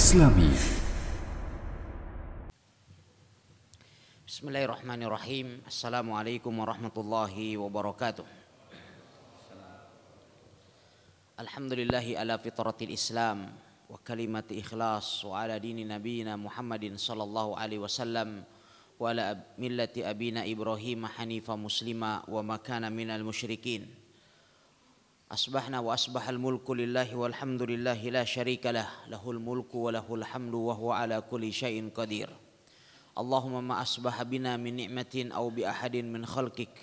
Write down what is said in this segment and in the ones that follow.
Islami. Bismillahirrahmanirrahim. Assalamualaikum warahmatullahi wabarakatuh. Alhamdulillahi ala fitratil Islam wa kalimat ikhlas wa ala dini nabiyina Muhammadin sallallahu alaihi wasallam wa ala millati abina Ibrahim hanifa muslima wa makana minal musyrikin. أصبحنا وأصبح الملك لله والحمد لله لا شريك له له الملك وله الحمد وهو على كل شيء قدير اللهم ما أصبح بنا من نعمة أو بأحد من خلقك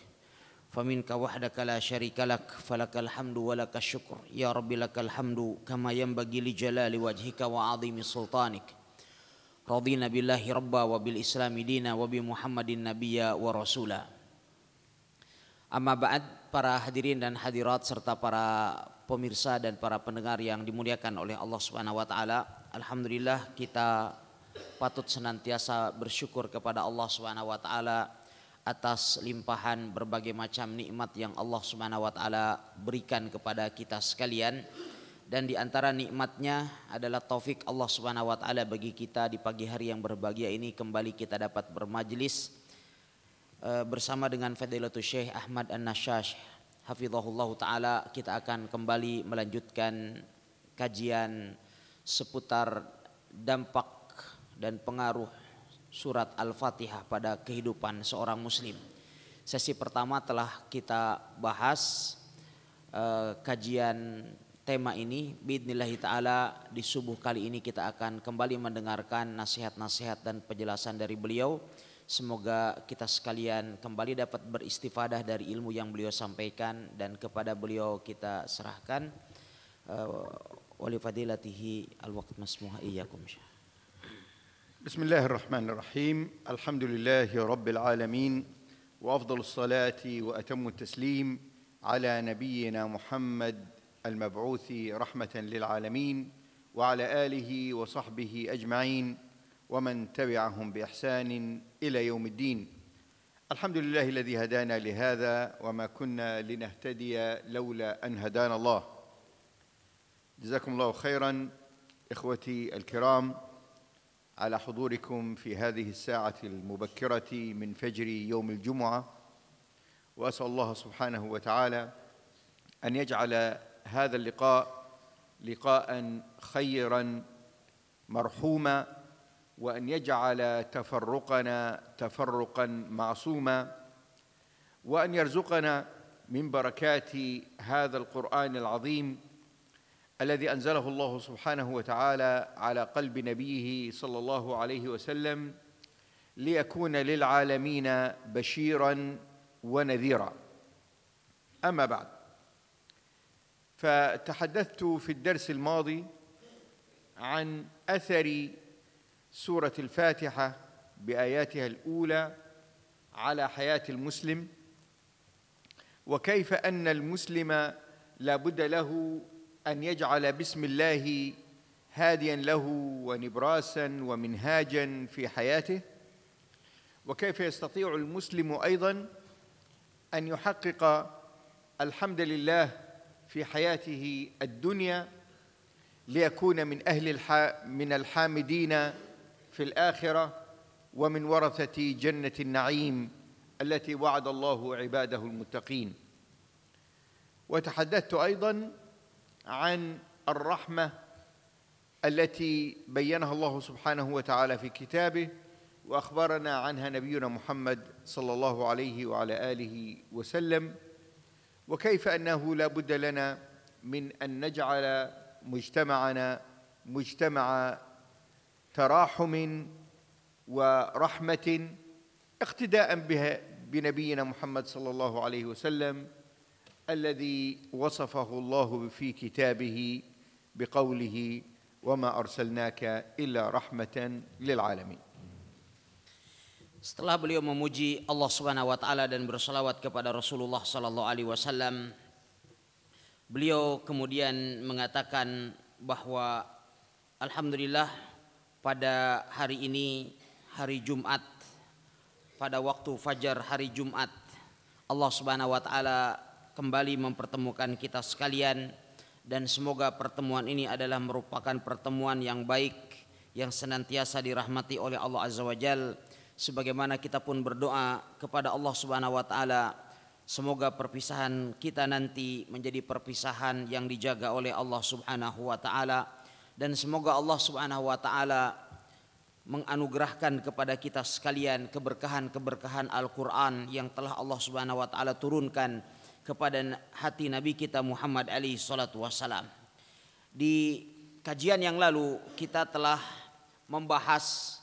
فمنك وحدك لا شريك لك فلك الحمد ولك الشكر يا رب لك الحمد كما ينبغي لجلال وجهك وعظيم سلطانك رضينا بالله ربا وبالإسلام دينا وبمحمد النبي ورسولا أما بعد para hadirin dan hadirat serta para pemirsa dan para pendengar yang dimuliakan oleh Allah Subhanahu wa taala. Alhamdulillah kita patut senantiasa bersyukur kepada Allah Subhanahu wa taala atas limpahan berbagai macam nikmat yang Allah Subhanahu wa taala berikan kepada kita sekalian dan di antara nikmatnya adalah taufik Allah Subhanahu wa taala bagi kita di pagi hari yang berbahagia ini kembali kita dapat bermajlis Eh, bersama dengan Fadilatul Syekh Ahmad An-Nashash Hafizahullah Ta'ala kita akan kembali melanjutkan kajian seputar dampak dan pengaruh surat Al-Fatihah pada kehidupan seorang muslim. Sesi pertama telah kita bahas eh, kajian tema ini Bidnillahi Ta'ala di subuh kali ini kita akan kembali mendengarkan nasihat-nasihat dan penjelasan dari beliau. Semoga kita sekalian kembali dapat beristifadah dari ilmu yang beliau sampaikan dan kepada beliau kita serahkan eh, walifadilatihi alwaqt masmuha iyyakum Bismillahirrahmanirrahim. Alhamdulillahi Rabbil alamin wa afdhalus salati wa atammu taslim ala nabiyyina Muhammad al-mab'uthi rahmatan lil alamin wa ala alihi wa sahbihi ajma'in. ومن تبعهم باحسان الى يوم الدين الحمد لله الذي هدانا لهذا وما كنا لنهتدي لولا ان هدانا الله جزاكم الله خيرا اخوتي الكرام على حضوركم في هذه الساعه المبكره من فجر يوم الجمعه واسال الله سبحانه وتعالى ان يجعل هذا اللقاء لقاء خيرا مرحوما وان يجعل تفرقنا تفرقا معصوما وان يرزقنا من بركات هذا القران العظيم الذي انزله الله سبحانه وتعالى على قلب نبيه صلى الله عليه وسلم ليكون للعالمين بشيرا ونذيرا اما بعد فتحدثت في الدرس الماضي عن اثر سورة الفاتحة بآياتها الأولى على حياة المسلم وكيف أن المسلم لا بد له أن يجعل بسم الله هاديا له ونبراسا ومنهاجا في حياته وكيف يستطيع المسلم أيضا أن يحقق الحمد لله في حياته الدنيا ليكون من أهل من الحامدين في الآخرة ومن ورثة جنة النعيم التي وعد الله عباده المتقين وتحدثت أيضا عن الرحمة التي بينها الله سبحانه وتعالى في كتابه وأخبرنا عنها نبينا محمد صلى الله عليه وعلى آله وسلم وكيف أنه لا بد لنا من أن نجعل مجتمعنا مجتمع تراحم ورحمه اقتداء بها بنبينا محمد صلى الله عليه وسلم الذي وصفه الله في كتابه بقوله وما أرسلناك إلا رحمه للعالمين Setelah beliau memuji Allah Subhanahu wa taala dan berselawat kepada Rasulullah sallallahu alaihi wasallam, beliau kemudian mengatakan bahwa alhamdulillah pada hari ini hari Jumat pada waktu fajar hari Jumat Allah Subhanahu wa taala kembali mempertemukan kita sekalian dan semoga pertemuan ini adalah merupakan pertemuan yang baik yang senantiasa dirahmati oleh Allah Azza wa Jal sebagaimana kita pun berdoa kepada Allah Subhanahu wa taala semoga perpisahan kita nanti menjadi perpisahan yang dijaga oleh Allah Subhanahu wa taala dan semoga Allah Subhanahu wa taala menganugerahkan kepada kita sekalian keberkahan-keberkahan Al-Qur'an yang telah Allah Subhanahu wa taala turunkan kepada hati Nabi kita Muhammad Ali salatu wasalam. Di kajian yang lalu kita telah membahas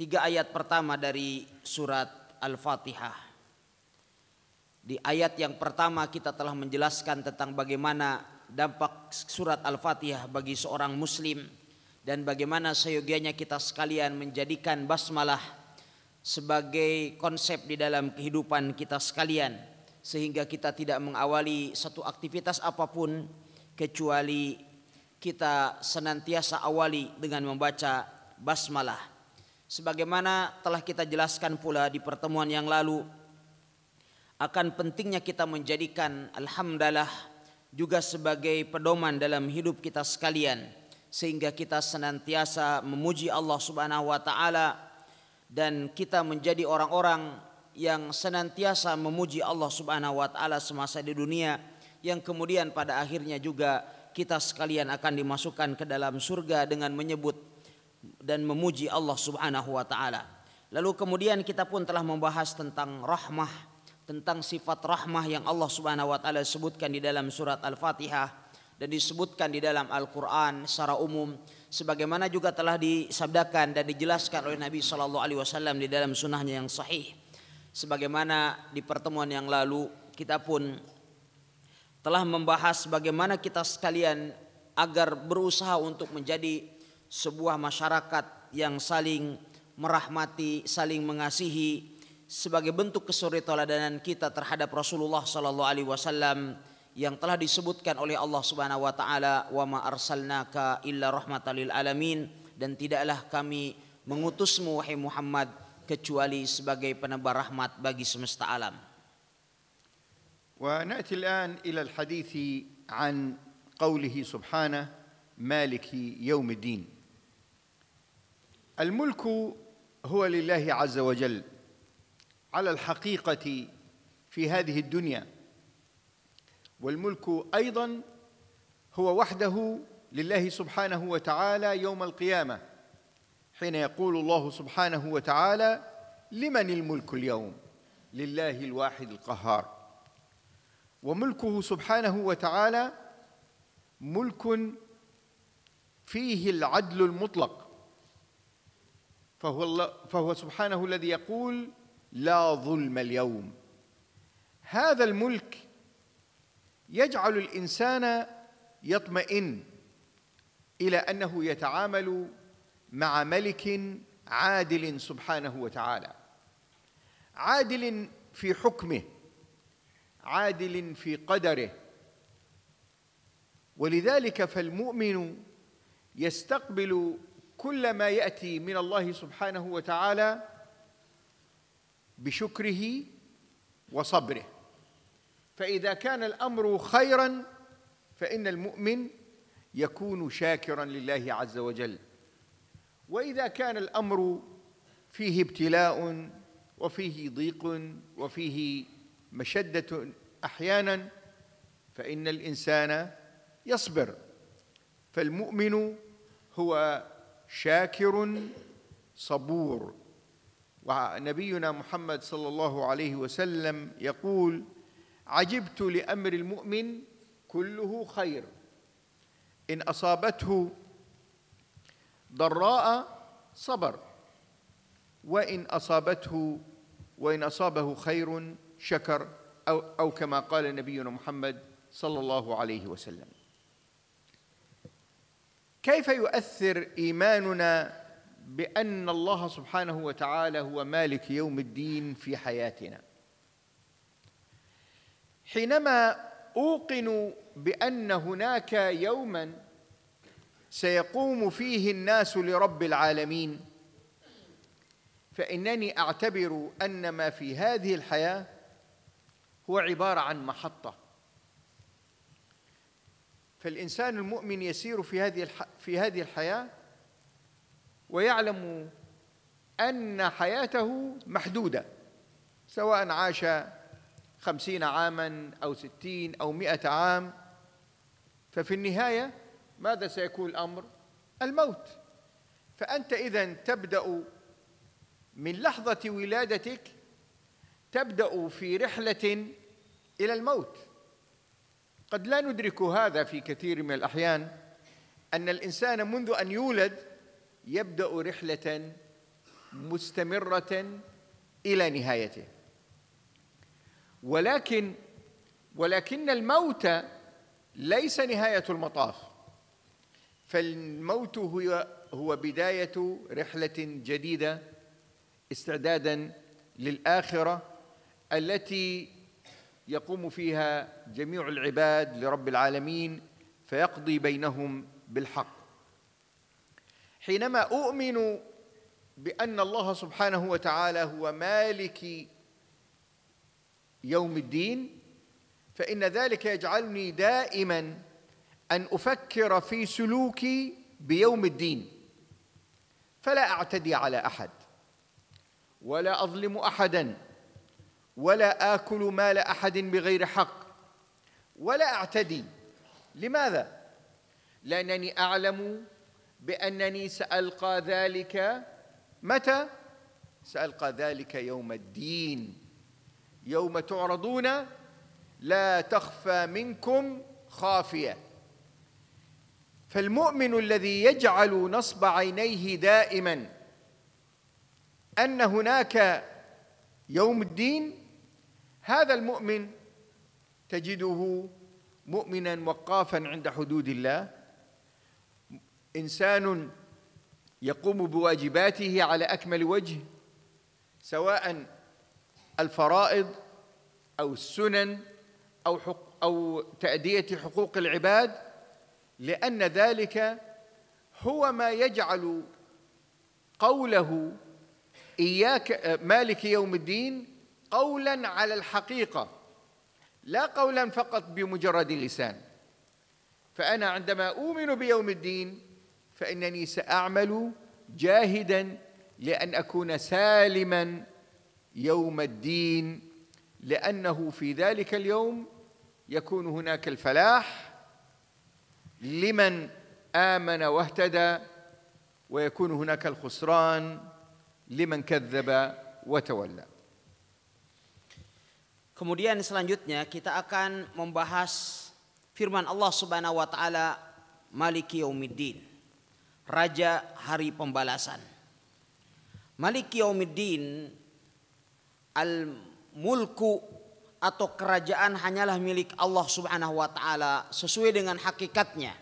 tiga ayat pertama dari surat Al-Fatihah. Di ayat yang pertama kita telah menjelaskan tentang bagaimana dampak surat Al-Fatihah bagi seorang muslim dan bagaimana seyogianya kita sekalian menjadikan basmalah sebagai konsep di dalam kehidupan kita sekalian sehingga kita tidak mengawali satu aktivitas apapun kecuali kita senantiasa awali dengan membaca basmalah sebagaimana telah kita jelaskan pula di pertemuan yang lalu akan pentingnya kita menjadikan alhamdulillah juga sebagai pedoman dalam hidup kita sekalian sehingga kita senantiasa memuji Allah Subhanahu wa taala dan kita menjadi orang-orang yang senantiasa memuji Allah Subhanahu wa taala semasa di dunia yang kemudian pada akhirnya juga kita sekalian akan dimasukkan ke dalam surga dengan menyebut dan memuji Allah Subhanahu wa taala. Lalu kemudian kita pun telah membahas tentang rahmah tentang sifat rahmah yang Allah Subhanahu wa taala sebutkan di dalam surat Al-Fatihah dan disebutkan di dalam Al-Qur'an secara umum sebagaimana juga telah disabdakan dan dijelaskan oleh Nabi sallallahu alaihi wasallam di dalam sunnahnya yang sahih. Sebagaimana di pertemuan yang lalu kita pun telah membahas bagaimana kita sekalian agar berusaha untuk menjadi sebuah masyarakat yang saling merahmati, saling mengasihi, sebagai bentuk kesuri teladanan kita terhadap Rasulullah sallallahu alaihi wasallam yang telah disebutkan oleh Allah Subhanahu wa taala wa ma arsalnaka illa rahmatan alamin dan tidaklah kami mengutusmu wahai Muhammad kecuali sebagai penebar rahmat bagi semesta alam. Wa nati al-an ila al-hadith an qawlihi subhana maliki yaumiddin. Al-mulku huwa azza wa jalla على الحقيقة في هذه الدنيا والملك أيضا هو وحده لله سبحانه وتعالى يوم القيامة حين يقول الله سبحانه وتعالى لمن الملك اليوم لله الواحد القهار وملكه سبحانه وتعالى ملك فيه العدل المطلق فهو, الله فهو سبحانه الذي يقول لا ظلم اليوم هذا الملك يجعل الانسان يطمئن الى انه يتعامل مع ملك عادل سبحانه وتعالى عادل في حكمه عادل في قدره ولذلك فالمؤمن يستقبل كل ما ياتي من الله سبحانه وتعالى بشكره وصبره فاذا كان الامر خيرا فان المؤمن يكون شاكرا لله عز وجل واذا كان الامر فيه ابتلاء وفيه ضيق وفيه مشده احيانا فان الانسان يصبر فالمؤمن هو شاكر صبور ونبينا محمد صلى الله عليه وسلم يقول عجبت لامر المؤمن كله خير ان اصابته ضراء صبر وان اصابته وان اصابه خير شكر او او كما قال نبينا محمد صلى الله عليه وسلم كيف يؤثر ايماننا بأن الله سبحانه وتعالى هو مالك يوم الدين في حياتنا حينما أوقن بأن هناك يوما سيقوم فيه الناس لرب العالمين فإنني أعتبر أن ما في هذه الحياة هو عبارة عن محطة فالإنسان المؤمن يسير في هذه في هذه الحياة ويعلم أن حياته محدودة سواء عاش خمسين عاما أو ستين أو مئة عام ففي النهاية ماذا سيكون الأمر؟ الموت فأنت إذا تبدأ من لحظة ولادتك تبدأ في رحلة إلى الموت قد لا ندرك هذا في كثير من الأحيان أن الإنسان منذ أن يولد يبدأ رحلة مستمرة إلى نهايته ولكن ولكن الموت ليس نهاية المطاف فالموت هو هو بداية رحلة جديدة استعدادا للآخرة التي يقوم فيها جميع العباد لرب العالمين فيقضي بينهم بالحق حينما أؤمن بأن الله سبحانه وتعالى هو مالك يوم الدين فإن ذلك يجعلني دائما أن أفكر في سلوكي بيوم الدين فلا أعتدي على أحد ولا أظلم أحدا ولا آكل مال أحد بغير حق ولا أعتدي لماذا؟ لأنني أعلم بانني سالقى ذلك متى سالقى ذلك يوم الدين يوم تعرضون لا تخفى منكم خافيه فالمؤمن الذي يجعل نصب عينيه دائما ان هناك يوم الدين هذا المؤمن تجده مؤمنا وقافا عند حدود الله انسان يقوم بواجباته على اكمل وجه سواء الفرائض او السنن او حق او تاديه حقوق العباد لان ذلك هو ما يجعل قوله اياك مالك يوم الدين قولا على الحقيقه لا قولا فقط بمجرد اللسان فانا عندما اؤمن بيوم الدين فإنني سأعمل جاهدا لأن أكون سالما يوم الدين لأنه في ذلك اليوم يكون هناك الفلاح لمن آمن واهتدى ويكون هناك الخسران لمن كذب وتولى Kemudian selanjutnya kita akan membahas firman Allah Subhanahu wa taala Maliki Yaumiddin. raja hari pembalasan. Malik Yaumiddin al-mulku atau kerajaan hanyalah milik Allah Subhanahu wa taala sesuai dengan hakikatnya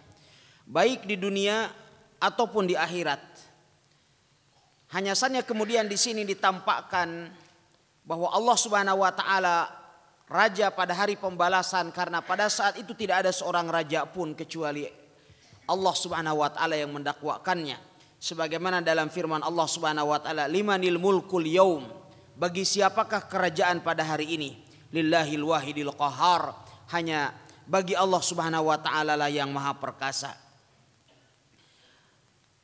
baik di dunia ataupun di akhirat. Hanya saja kemudian di sini ditampakkan bahwa Allah Subhanahu wa taala raja pada hari pembalasan karena pada saat itu tidak ada seorang raja pun kecuali Allah Subhanahu wa taala yang mendakwakannya. Sebagaimana dalam firman Allah Subhanahu wa taala, "Limanil mulkul yaum?" Bagi siapakah kerajaan pada hari ini? Lillahil wahidil qahar. Hanya bagi Allah Subhanahu wa taala lah yang maha perkasa.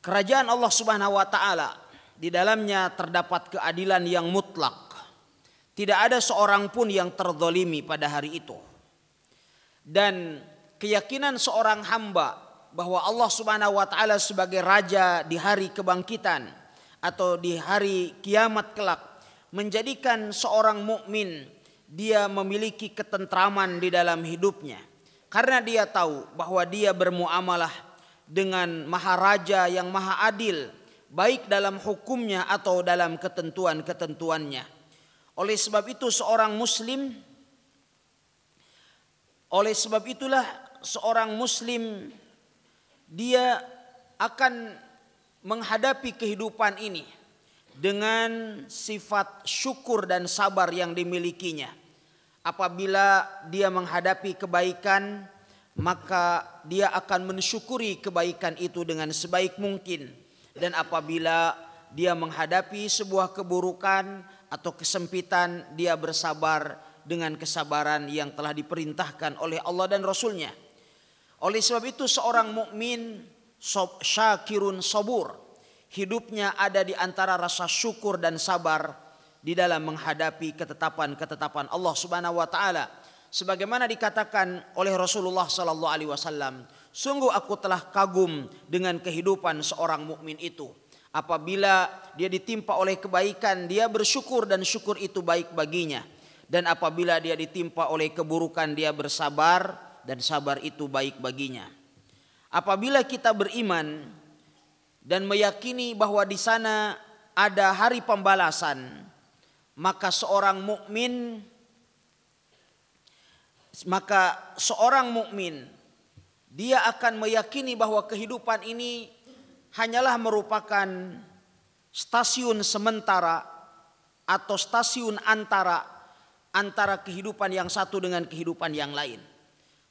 Kerajaan Allah Subhanahu wa taala di dalamnya terdapat keadilan yang mutlak. Tidak ada seorang pun yang terdolimi pada hari itu. Dan keyakinan seorang hamba bahwa Allah Subhanahu wa taala sebagai raja di hari kebangkitan atau di hari kiamat kelak menjadikan seorang mukmin dia memiliki ketentraman di dalam hidupnya karena dia tahu bahwa dia bermuamalah dengan maharaja yang maha adil baik dalam hukumnya atau dalam ketentuan-ketentuannya oleh sebab itu seorang muslim oleh sebab itulah seorang muslim dia akan menghadapi kehidupan ini dengan sifat syukur dan sabar yang dimilikinya. Apabila dia menghadapi kebaikan, maka dia akan mensyukuri kebaikan itu dengan sebaik mungkin. Dan apabila dia menghadapi sebuah keburukan atau kesempitan, dia bersabar dengan kesabaran yang telah diperintahkan oleh Allah dan Rasulnya. nya oleh sebab itu seorang mukmin syakirun sobur Hidupnya ada di antara rasa syukur dan sabar di dalam menghadapi ketetapan-ketetapan Allah Subhanahu wa taala. Sebagaimana dikatakan oleh Rasulullah sallallahu alaihi wasallam, sungguh aku telah kagum dengan kehidupan seorang mukmin itu. Apabila dia ditimpa oleh kebaikan, dia bersyukur dan syukur itu baik baginya. Dan apabila dia ditimpa oleh keburukan, dia bersabar dan sabar itu baik baginya. Apabila kita beriman dan meyakini bahwa di sana ada hari pembalasan, maka seorang mukmin maka seorang mukmin dia akan meyakini bahwa kehidupan ini hanyalah merupakan stasiun sementara atau stasiun antara antara kehidupan yang satu dengan kehidupan yang lain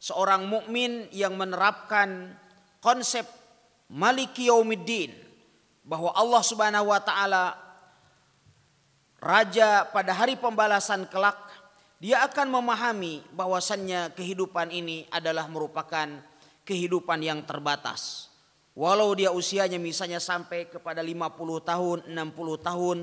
seorang mukmin yang menerapkan konsep Maliki Yaumiddin bahwa Allah Subhanahu wa taala raja pada hari pembalasan kelak dia akan memahami bahwasannya kehidupan ini adalah merupakan kehidupan yang terbatas. Walau dia usianya misalnya sampai kepada 50 tahun, 60 tahun,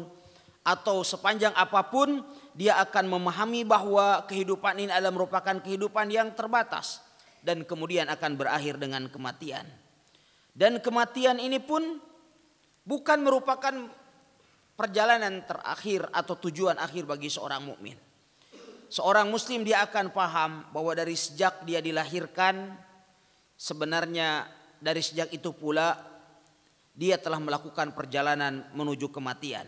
atau sepanjang apapun dia akan memahami bahwa kehidupan ini adalah merupakan kehidupan yang terbatas dan kemudian akan berakhir dengan kematian. Dan kematian ini pun bukan merupakan perjalanan terakhir atau tujuan akhir bagi seorang mukmin. Seorang muslim dia akan paham bahwa dari sejak dia dilahirkan sebenarnya dari sejak itu pula dia telah melakukan perjalanan menuju kematian.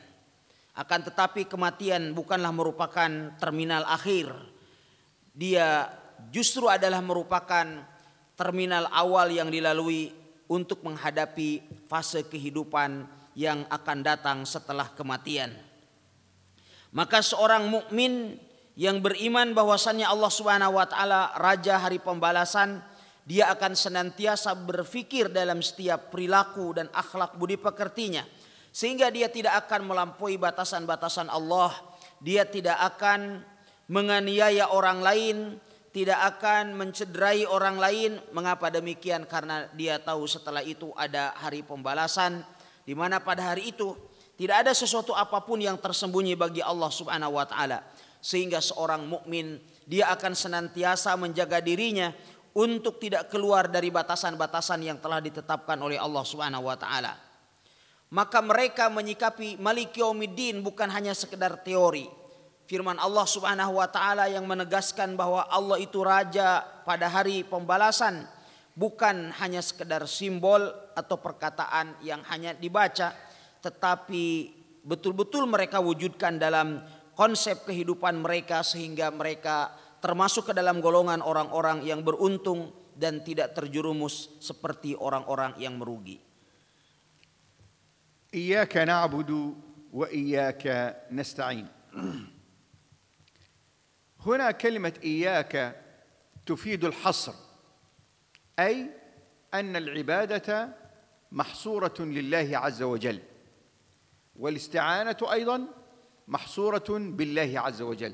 Akan tetapi kematian bukanlah merupakan terminal akhir. Dia justru adalah merupakan terminal awal yang dilalui untuk menghadapi fase kehidupan yang akan datang setelah kematian. Maka seorang mukmin yang beriman bahwasannya Allah Subhanahu wa taala raja hari pembalasan, dia akan senantiasa berpikir dalam setiap perilaku dan akhlak budi pekertinya sehingga dia tidak akan melampaui batasan-batasan Allah. Dia tidak akan menganiaya orang lain, tidak akan mencederai orang lain. Mengapa demikian? Karena dia tahu setelah itu ada hari pembalasan di mana pada hari itu tidak ada sesuatu apapun yang tersembunyi bagi Allah Subhanahu wa taala. Sehingga seorang mukmin dia akan senantiasa menjaga dirinya untuk tidak keluar dari batasan-batasan yang telah ditetapkan oleh Allah Subhanahu wa taala. Maka mereka menyikapi Malik Yaumiddin bukan hanya sekedar teori. Firman Allah Subhanahu wa taala yang menegaskan bahwa Allah itu raja pada hari pembalasan bukan hanya sekedar simbol atau perkataan yang hanya dibaca tetapi betul-betul mereka wujudkan dalam konsep kehidupan mereka sehingga mereka termasuk ke dalam golongan orang-orang yang beruntung dan tidak terjerumus seperti orang-orang yang merugi. إياك نعبد وإياك نستعين هنا كلمة إياك تفيد الحصر أي أن العبادة محصورة لله عز وجل والاستعانة أيضا محصورة بالله عز وجل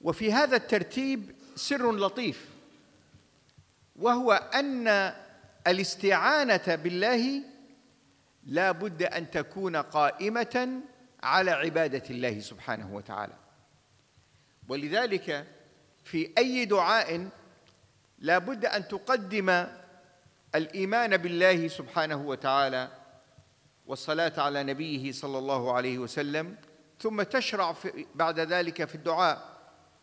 وفي هذا الترتيب سر لطيف وهو أن الاستعانة بالله لا بد أن تكون قائمة على عبادة الله سبحانه وتعالى ولذلك في أي دعاء لا بد أن تقدم الإيمان بالله سبحانه وتعالى والصلاة على نبيه صلى الله عليه وسلم ثم تشرع بعد ذلك في الدعاء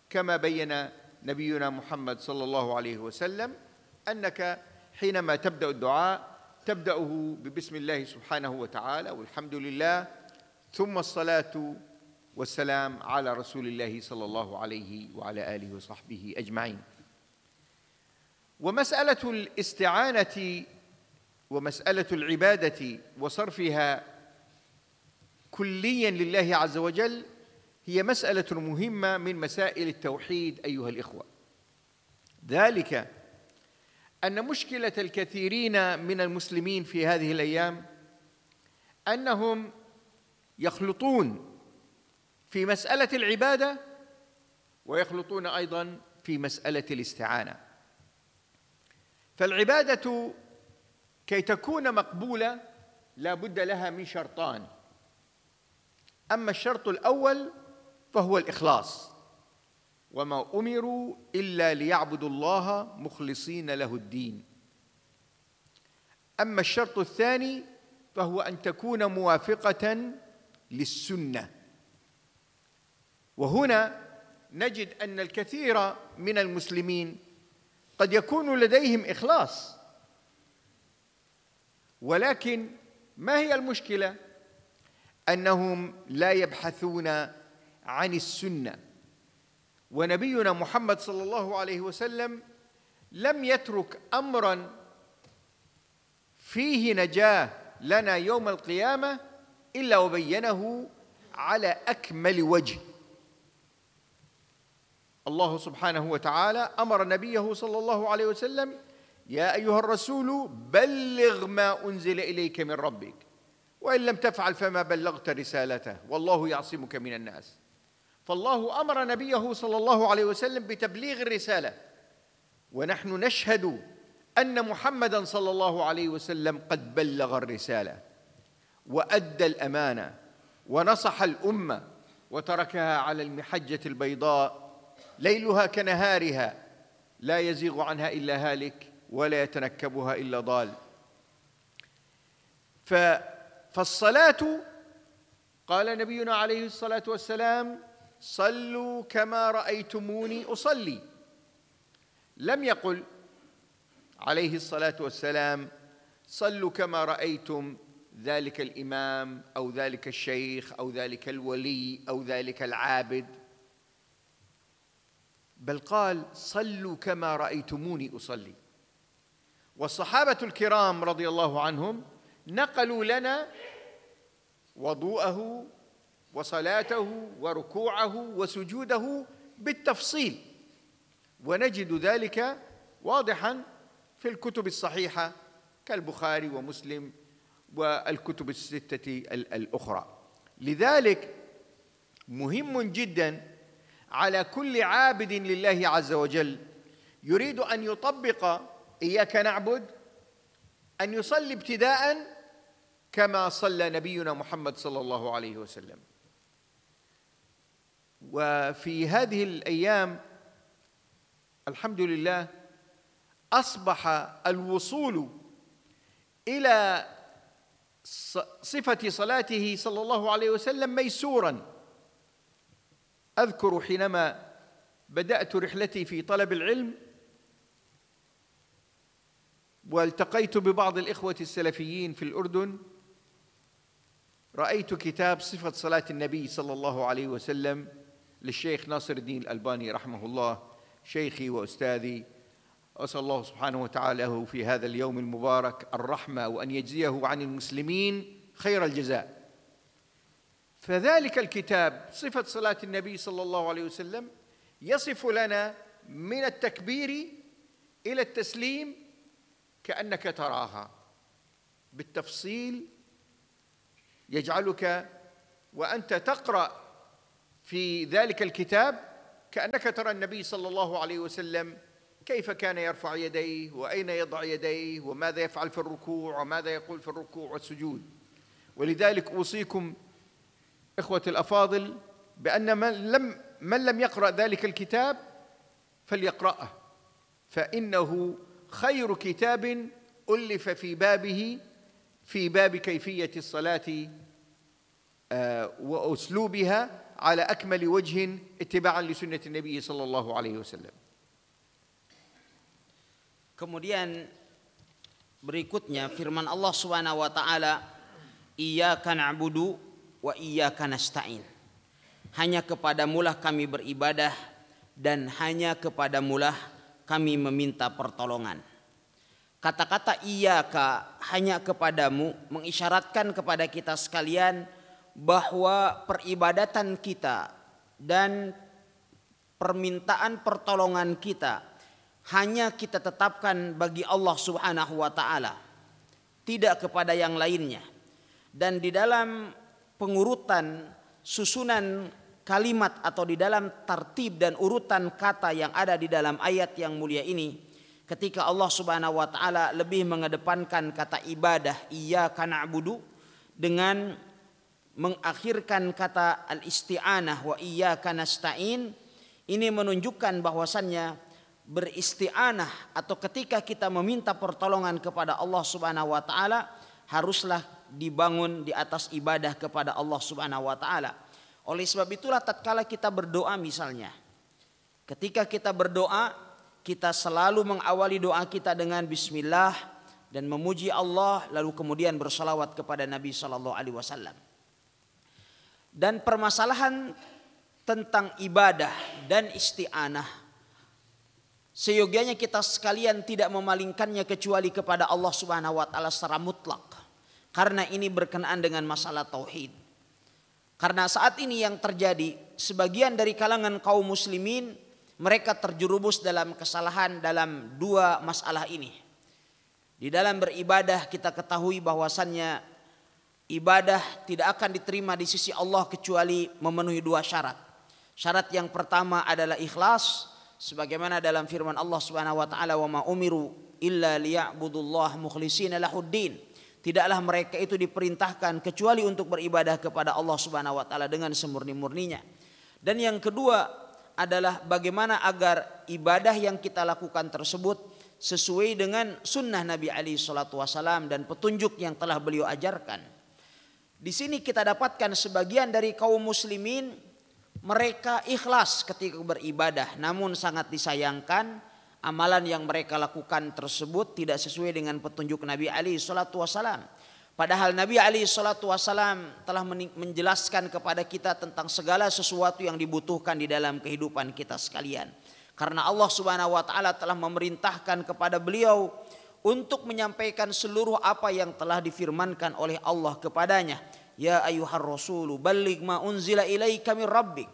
كما بين نبينا محمد صلى الله عليه وسلم أنك حينما تبدأ الدعاء تبدأه ببسم الله سبحانه وتعالى والحمد لله ثم الصلاة والسلام على رسول الله صلى الله عليه وعلى آله وصحبه أجمعين ومسألة الاستعانة ومسألة العبادة وصرفها كليا لله عز وجل هي مسألة مهمة من مسائل التوحيد أيها الإخوة ذلك أن مشكلة الكثيرين من المسلمين في هذه الأيام أنهم يخلطون في مسألة العبادة ويخلطون أيضا في مسألة الاستعانة فالعبادة كي تكون مقبولة لا بد لها من شرطان أما الشرط الأول فهو الإخلاص وما امروا الا ليعبدوا الله مخلصين له الدين اما الشرط الثاني فهو ان تكون موافقه للسنه وهنا نجد ان الكثير من المسلمين قد يكون لديهم اخلاص ولكن ما هي المشكله انهم لا يبحثون عن السنه ونبينا محمد صلى الله عليه وسلم لم يترك امرا فيه نجاه لنا يوم القيامه الا وبينه على اكمل وجه الله سبحانه وتعالى امر نبيه صلى الله عليه وسلم يا ايها الرسول بلغ ما انزل اليك من ربك وان لم تفعل فما بلغت رسالته والله يعصمك من الناس فالله امر نبيه صلى الله عليه وسلم بتبليغ الرساله ونحن نشهد ان محمدا صلى الله عليه وسلم قد بلغ الرساله وادى الامانه ونصح الامه وتركها على المحجه البيضاء ليلها كنهارها لا يزيغ عنها الا هالك ولا يتنكبها الا ضال فالصلاه قال نبينا عليه الصلاه والسلام صلوا كما رايتموني اصلي لم يقل عليه الصلاه والسلام صلوا كما رايتم ذلك الامام او ذلك الشيخ او ذلك الولي او ذلك العابد بل قال صلوا كما رايتموني اصلي والصحابه الكرام رضي الله عنهم نقلوا لنا وضوءه وصلاته وركوعه وسجوده بالتفصيل ونجد ذلك واضحا في الكتب الصحيحه كالبخاري ومسلم والكتب السته الاخرى لذلك مهم جدا على كل عابد لله عز وجل يريد ان يطبق اياك نعبد ان يصلي ابتداء كما صلى نبينا محمد صلى الله عليه وسلم وفي هذه الايام الحمد لله اصبح الوصول الى صفه صلاته صلى الله عليه وسلم ميسورا اذكر حينما بدات رحلتي في طلب العلم والتقيت ببعض الاخوه السلفيين في الاردن رايت كتاب صفه صلاه النبي صلى الله عليه وسلم للشيخ ناصر الدين الألباني رحمه الله شيخي وأستاذي أسأل الله سبحانه وتعالى له في هذا اليوم المبارك الرحمة وأن يجزيه عن المسلمين خير الجزاء فذلك الكتاب صفة صلاة النبي صلى الله عليه وسلم يصف لنا من التكبير إلى التسليم كأنك تراها بالتفصيل يجعلك وأنت تقرأ في ذلك الكتاب كأنك ترى النبي صلى الله عليه وسلم كيف كان يرفع يديه وأين يضع يديه وماذا يفعل في الركوع وماذا يقول في الركوع والسجود ولذلك أوصيكم إخوتي الأفاضل بأن من لم, من لم يقرأ ذلك الكتاب فليقرأه فإنه خير كتاب ألف في بابه في باب كيفية الصلاة آه، وأسلوبها على أكمل وجه اتباعا لسنة النبي صلى الله عليه وسلم Kemudian berikutnya firman Allah Subhanahu wa taala iyyaka na'budu wa iyyaka nasta'in hanya kepadamulah kami beribadah dan hanya kepadamulah kami meminta pertolongan kata-kata iyyaka hanya kepadamu mengisyaratkan kepada kita sekalian bahwa peribadatan kita dan permintaan pertolongan kita hanya kita tetapkan bagi Allah Subhanahu wa taala tidak kepada yang lainnya dan di dalam pengurutan susunan kalimat atau di dalam tertib dan urutan kata yang ada di dalam ayat yang mulia ini ketika Allah Subhanahu wa taala lebih mengedepankan kata ibadah iyyaka na'budu dengan mengakhirkan kata al-isti'anah wa iyyaka nasta'in ini menunjukkan bahwasannya beristi'anah atau ketika kita meminta pertolongan kepada Allah Subhanahu wa taala haruslah dibangun di atas ibadah kepada Allah Subhanahu wa taala. Oleh sebab itulah tatkala kita berdoa misalnya ketika kita berdoa kita selalu mengawali doa kita dengan bismillah dan memuji Allah lalu kemudian bersalawat kepada Nabi sallallahu alaihi wasallam dan permasalahan tentang ibadah dan isti'anah seyogianya kita sekalian tidak memalingkannya kecuali kepada Allah Subhanahu wa taala secara mutlak karena ini berkenaan dengan masalah tauhid karena saat ini yang terjadi sebagian dari kalangan kaum muslimin mereka terjerumus dalam kesalahan dalam dua masalah ini di dalam beribadah kita ketahui bahwasannya ibadah tidak akan diterima di sisi Allah kecuali memenuhi dua syarat. Syarat yang pertama adalah ikhlas sebagaimana dalam firman Allah Subhanahu wa taala wa ma umiru illa liya'budullah mukhlishina lahuddin. Tidaklah mereka itu diperintahkan kecuali untuk beribadah kepada Allah Subhanahu wa taala dengan semurni-murninya. Dan yang kedua adalah bagaimana agar ibadah yang kita lakukan tersebut sesuai dengan sunnah Nabi Ali Shallallahu Wasallam dan petunjuk yang telah beliau ajarkan. Di sini kita dapatkan sebagian dari kaum muslimin mereka ikhlas ketika beribadah namun sangat disayangkan amalan yang mereka lakukan tersebut tidak sesuai dengan petunjuk Nabi Ali salatu wasalam. Padahal Nabi Ali salatu wasalam telah menjelaskan kepada kita tentang segala sesuatu yang dibutuhkan di dalam kehidupan kita sekalian. Karena Allah Subhanahu wa taala telah memerintahkan kepada beliau untuk menyampaikan seluruh apa yang telah difirmankan oleh Allah kepadanya. Ya ayuhar rasulu balik ma unzila ilai kami rabbik.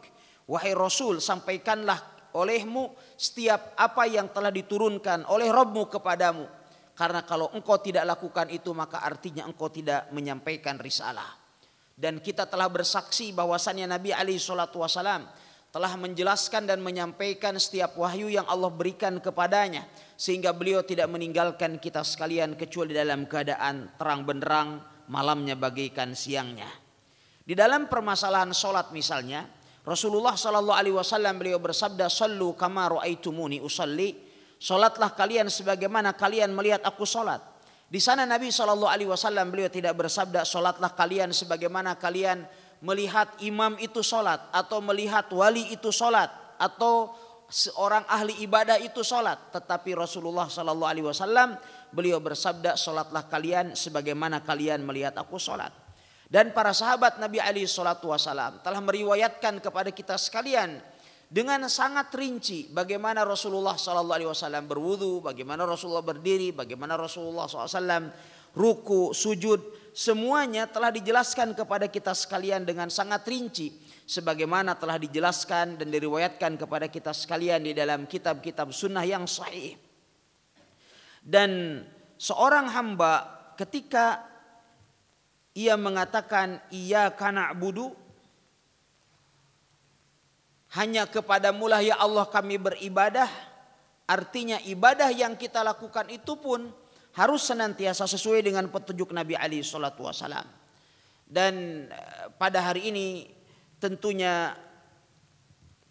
Wahai Rasul sampaikanlah olehmu setiap apa yang telah diturunkan oleh Rabbmu kepadamu. Karena kalau engkau tidak lakukan itu maka artinya engkau tidak menyampaikan risalah. Dan kita telah bersaksi bahwasannya Nabi Ali Shallallahu Alaihi Wasallam telah menjelaskan dan menyampaikan setiap wahyu yang Allah berikan kepadanya sehingga beliau tidak meninggalkan kita sekalian kecuali dalam keadaan terang benderang malamnya bagaikan siangnya. Di dalam permasalahan solat misalnya Rasulullah Shallallahu Alaihi Wasallam beliau bersabda Sallu kamaru aitumuni usalli solatlah kalian sebagaimana kalian melihat aku solat Di sana Nabi Shallallahu Alaihi Wasallam beliau tidak bersabda solatlah kalian sebagaimana kalian melihat imam itu sholat atau melihat wali itu sholat atau seorang ahli ibadah itu sholat. Tetapi Rasulullah Shallallahu Alaihi Wasallam beliau bersabda sholatlah kalian sebagaimana kalian melihat aku sholat. Dan para sahabat Nabi Ali Shallallahu Wasallam telah meriwayatkan kepada kita sekalian dengan sangat rinci bagaimana Rasulullah Shallallahu Alaihi Wasallam berwudu, bagaimana Rasulullah berdiri, bagaimana Rasulullah SAW ruku, sujud, semuanya telah dijelaskan kepada kita sekalian dengan sangat rinci sebagaimana telah dijelaskan dan diriwayatkan kepada kita sekalian di dalam kitab-kitab sunnah yang sahih. Dan seorang hamba ketika ia mengatakan ia kana budu hanya lah ya Allah kami beribadah artinya ibadah yang kita lakukan itu pun harus senantiasa sesuai dengan petunjuk Nabi Ali Shallallahu Wasallam. Dan eh, pada hari ini tentunya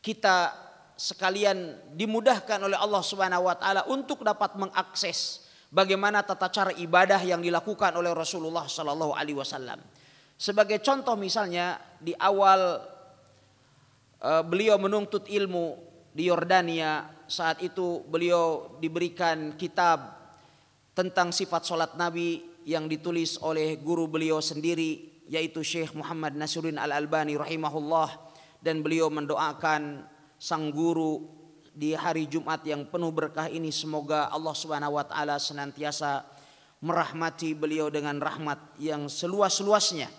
kita sekalian dimudahkan oleh Allah Subhanahu wa taala untuk dapat mengakses bagaimana tata cara ibadah yang dilakukan oleh Rasulullah Shallallahu alaihi wasallam. Sebagai contoh misalnya di awal eh, beliau menuntut ilmu di Yordania, saat itu beliau diberikan kitab tentang sifat sholat Nabi yang ditulis oleh guru beliau sendiri yaitu Syekh Muhammad Nasiruddin Al-Albani rahimahullah dan beliau mendoakan sang guru di hari Jumat yang penuh berkah ini semoga Allah Subhanahu wa taala senantiasa merahmati beliau dengan rahmat yang seluas-luasnya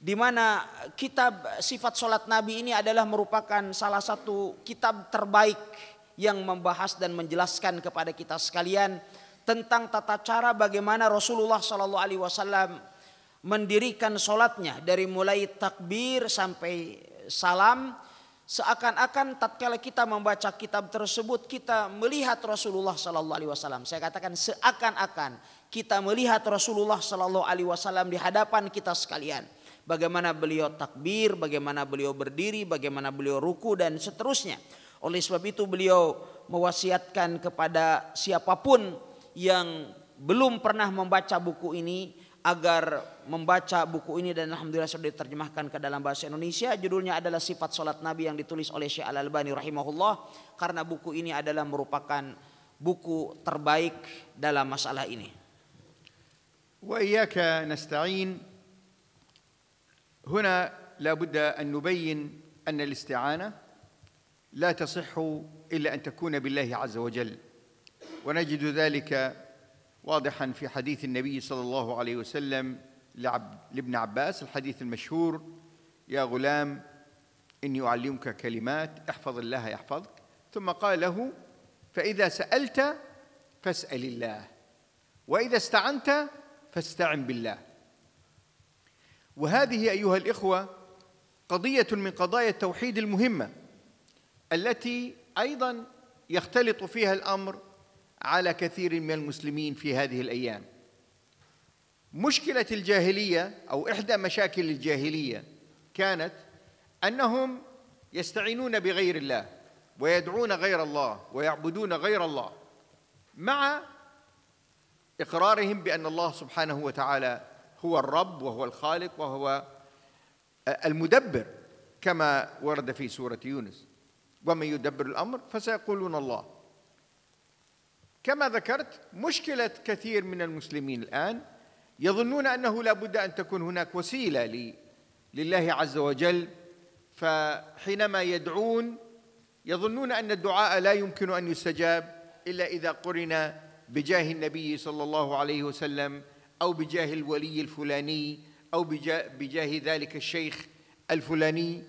di mana kitab sifat sholat Nabi ini adalah merupakan salah satu kitab terbaik yang membahas dan menjelaskan kepada kita sekalian tentang tata cara bagaimana Rasulullah Shallallahu Alaihi Wasallam mendirikan sholatnya dari mulai takbir sampai salam seakan-akan tatkala kita membaca kitab tersebut kita melihat Rasulullah Shallallahu Alaihi Wasallam. Saya katakan seakan-akan kita melihat Rasulullah Shallallahu Alaihi Wasallam di hadapan kita sekalian. Bagaimana beliau takbir, bagaimana beliau berdiri, bagaimana beliau ruku dan seterusnya. Oleh sebab itu beliau mewasiatkan kepada siapapun yang belum pernah membaca buku ini agar membaca buku ini dan alhamdulillah sudah diterjemahkan ke dalam bahasa Indonesia. Judulnya adalah Sifat Salat Nabi yang ditulis oleh Syekh Al-Albani rahimahullah karena buku ini adalah merupakan buku terbaik dalam masalah ini. Wa iyyaka nasta'in. هنا la budda an nubayyin anna al-isti'anah la tasihhu illa an takuna ونجد ذلك واضحا في حديث النبي صلى الله عليه وسلم لابن عباس الحديث المشهور يا غلام إني أعلمك كلمات احفظ الله يحفظك ثم قال له فإذا سألت فاسأل الله وإذا استعنت فاستعن بالله وهذه أيها الإخوة قضية من قضايا التوحيد المهمة التي أيضا يختلط فيها الأمر على كثير من المسلمين في هذه الايام مشكله الجاهليه او احدى مشاكل الجاهليه كانت انهم يستعينون بغير الله ويدعون غير الله ويعبدون غير الله مع اقرارهم بان الله سبحانه وتعالى هو الرب وهو الخالق وهو المدبر كما ورد في سوره يونس ومن يدبر الامر فسيقولون الله كما ذكرت مشكلة كثير من المسلمين الآن يظنون أنه لا بد أن تكون هناك وسيلة لله عز وجل فحينما يدعون يظنون أن الدعاء لا يمكن أن يستجاب إلا إذا قرن بجاه النبي صلى الله عليه وسلم أو بجاه الولي الفلاني أو بجاه ذلك الشيخ الفلاني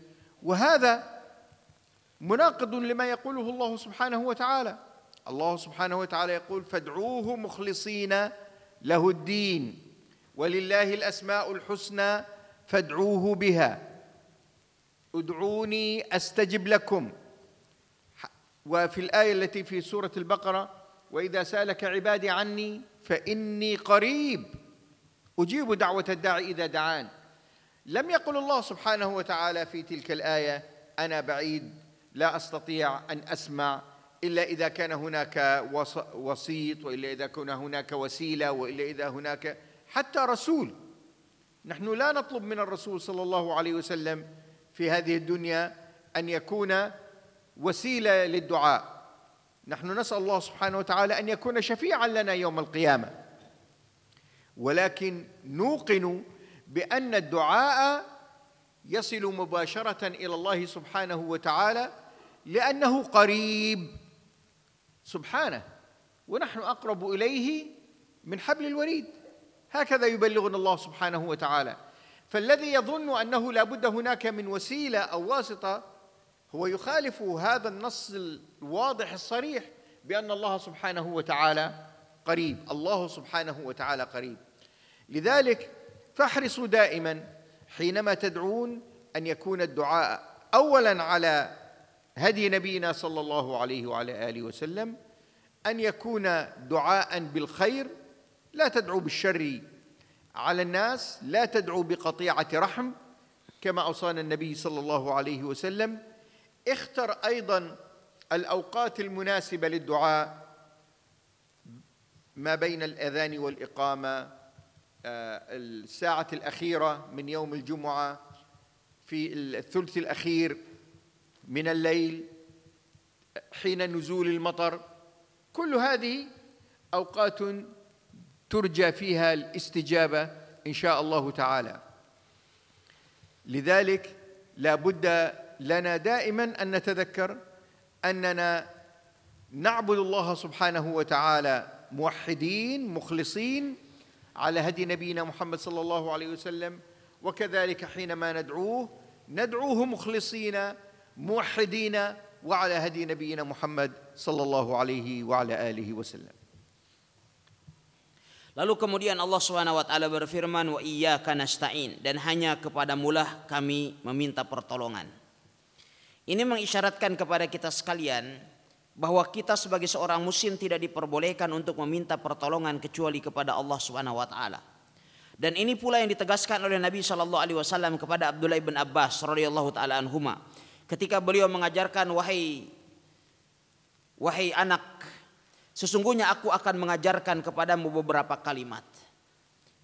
وهذا مناقض لما يقوله الله سبحانه وتعالى الله سبحانه وتعالى يقول فادعوه مخلصين له الدين ولله الاسماء الحسنى فادعوه بها ادعوني استجب لكم وفي الايه التي في سوره البقره واذا سالك عبادي عني فاني قريب اجيب دعوه الداعي اذا دعان لم يقل الله سبحانه وتعالى في تلك الايه انا بعيد لا استطيع ان اسمع إلا إذا كان هناك وسيط وإلا إذا كان هناك وسيلة وإلا إذا هناك حتى رسول نحن لا نطلب من الرسول صلى الله عليه وسلم في هذه الدنيا أن يكون وسيلة للدعاء نحن نسأل الله سبحانه وتعالى أن يكون شفيعا لنا يوم القيامة ولكن نوقن بأن الدعاء يصل مباشرة إلى الله سبحانه وتعالى لأنه قريب سبحانه ونحن أقرب إليه من حبل الوريد هكذا يبلغنا الله سبحانه وتعالى فالذي يظن أنه لا بد هناك من وسيلة أو واسطة هو يخالف هذا النص الواضح الصريح بأن الله سبحانه وتعالى قريب الله سبحانه وتعالى قريب لذلك فاحرصوا دائما حينما تدعون أن يكون الدعاء أولا على هدي نبينا صلى الله عليه وعلى اله وسلم ان يكون دعاء بالخير لا تدعو بالشر على الناس لا تدعو بقطيعه رحم كما اوصانا النبي صلى الله عليه وسلم اختر ايضا الاوقات المناسبه للدعاء ما بين الاذان والاقامه آه، الساعه الاخيره من يوم الجمعه في الثلث الاخير من الليل حين نزول المطر كل هذه أوقات ترجى فيها الاستجابة إن شاء الله تعالى لذلك لا بد لنا دائما أن نتذكر أننا نعبد الله سبحانه وتعالى موحدين مخلصين على هدي نبينا محمد صلى الله عليه وسلم وكذلك حينما ندعوه ندعوه مخلصين موحدين وعلى هدي نبينا محمد صلى الله عليه وعلى آله وسلم Lalu kemudian Allah Subhanahu wa taala berfirman wa iyyaka nasta'in dan hanya kepada kepada-Mulah kami meminta pertolongan. Ini mengisyaratkan kepada kita sekalian bahwa kita sebagai seorang muslim tidak diperbolehkan untuk meminta pertolongan kecuali kepada Allah Subhanahu wa taala. Dan ini pula yang ditegaskan oleh Nabi sallallahu alaihi wasallam kepada Abdullah bin Abbas radhiyallahu taala anhuma ketika beliau mengajarkan wahai wahai anak sesungguhnya aku akan mengajarkan kepadamu beberapa kalimat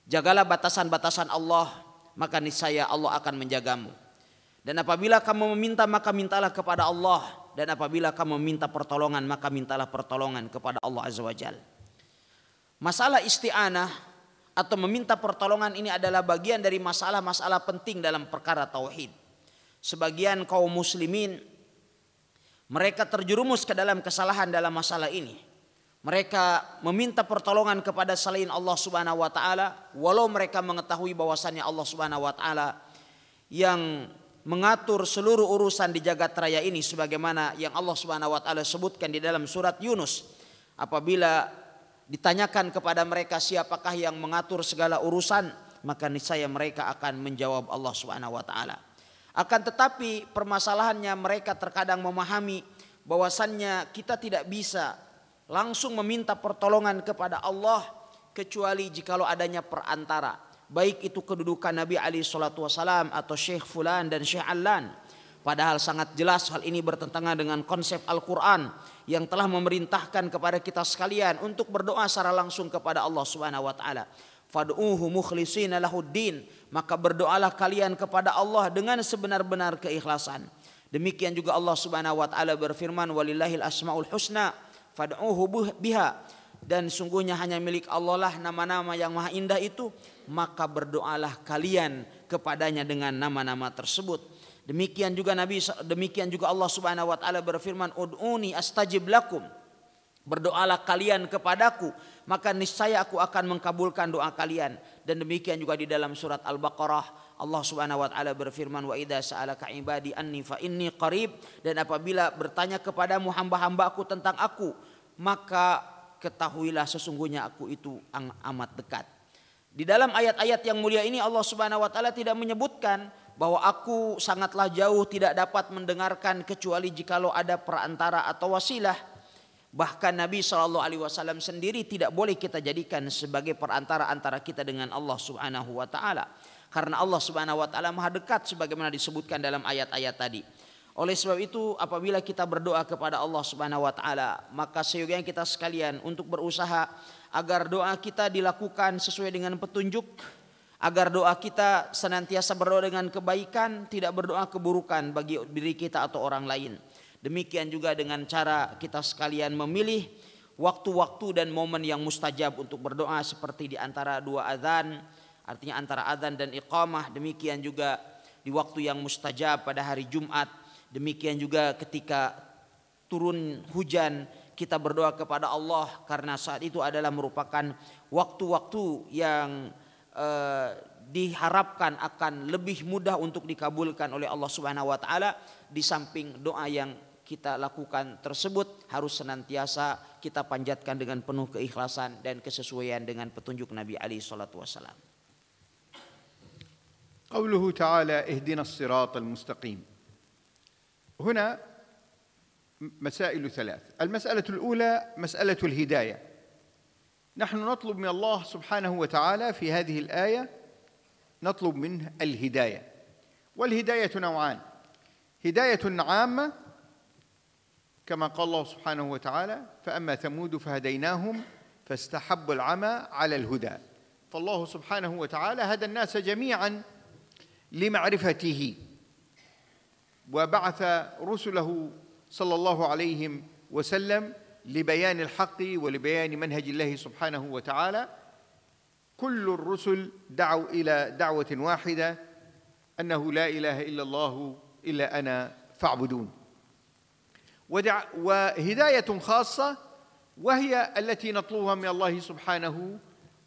jagalah batasan-batasan Allah maka niscaya Allah akan menjagamu dan apabila kamu meminta maka mintalah kepada Allah dan apabila kamu meminta pertolongan maka mintalah pertolongan kepada Allah azza wajalla masalah isti'anah atau meminta pertolongan ini adalah bagian dari masalah-masalah penting dalam perkara tauhid sebagian kaum muslimin mereka terjerumus ke dalam kesalahan dalam masalah ini. Mereka meminta pertolongan kepada selain Allah Subhanahu wa taala walau mereka mengetahui bahwasannya Allah Subhanahu wa taala yang mengatur seluruh urusan di jagat raya ini sebagaimana yang Allah Subhanahu wa taala sebutkan di dalam surat Yunus apabila ditanyakan kepada mereka siapakah yang mengatur segala urusan maka niscaya mereka akan menjawab Allah Subhanahu wa taala akan tetapi permasalahannya mereka terkadang memahami bahwasannya kita tidak bisa langsung meminta pertolongan kepada Allah kecuali jikalau adanya perantara. Baik itu kedudukan Nabi Ali Shallallahu Wasallam atau Syekh Fulan dan Syekh Alan. Padahal sangat jelas hal ini bertentangan dengan konsep Al-Quran yang telah memerintahkan kepada kita sekalian untuk berdoa secara langsung kepada Allah Subhanahu Wa Taala fad'uhu mukhlisina lahuddin maka berdoalah kalian kepada Allah dengan sebenar-benar keikhlasan demikian juga Allah Subhanahu wa taala berfirman walillahil asmaul husna fad'uhu biha dan sungguhnya hanya milik Allah lah nama-nama yang maha indah itu maka berdoalah kalian kepadanya dengan nama-nama tersebut demikian juga Nabi demikian juga Allah Subhanahu wa taala berfirman ud'uni astajib lakum berdoalah kalian kepadaku maka niscaya aku akan mengkabulkan doa kalian dan demikian juga di dalam surat Al-Baqarah Allah Subhanahu wa taala berfirman wa idza sa'alaka ibadi anni fa inni qarib dan apabila bertanya kepadamu hamba-hambaku tentang aku maka ketahuilah sesungguhnya aku itu amat dekat di dalam ayat-ayat yang mulia ini Allah Subhanahu wa taala tidak menyebutkan bahwa aku sangatlah jauh tidak dapat mendengarkan kecuali jikalau ada perantara atau wasilah Bahkan Nabi Shallallahu Alaihi Wasallam sendiri tidak boleh kita jadikan sebagai perantara antara kita dengan Allah Subhanahu Wa Taala, karena Allah Subhanahu Wa Taala maha dekat sebagaimana disebutkan dalam ayat-ayat tadi. Oleh sebab itu apabila kita berdoa kepada Allah Subhanahu Wa Taala, maka seyogianya kita sekalian untuk berusaha agar doa kita dilakukan sesuai dengan petunjuk, agar doa kita senantiasa berdoa dengan kebaikan, tidak berdoa keburukan bagi diri kita atau orang lain. Demikian juga dengan cara kita sekalian memilih waktu-waktu dan momen yang mustajab untuk berdoa seperti di antara dua azan, artinya antara azan dan iqamah, demikian juga di waktu yang mustajab pada hari Jumat, demikian juga ketika turun hujan kita berdoa kepada Allah karena saat itu adalah merupakan waktu-waktu yang eh, diharapkan akan lebih mudah untuk dikabulkan oleh Allah Subhanahu wa taala di samping doa yang kita lakukan tersebut harus senantiasa kita panjatkan dengan penuh keikhlasan dan kesesuaian dengan petunjuk Nabi Ali salatu wasallam. قوله تعالى اهدنا الصراط المستقيم هنا مسائل ثلاث المسألة الأولى مسألة الهداية نحن نطلب من الله سبحانه وتعالى في هذه الآية نطلب منه الهداية والهداية نوعان هداية عامة كما قال الله سبحانه وتعالى فأما ثمود فهديناهم فاستحبوا العمى على الهدى فالله سبحانه وتعالى هدى الناس جميعا لمعرفته وبعث رسله صلى الله عليه وسلم لبيان الحق ولبيان منهج الله سبحانه وتعالى كل الرسل دعوا الى دعوه واحده انه لا اله الا الله الا انا فاعبدون وهداية خاصة وهي التي نطلبها من الله سبحانه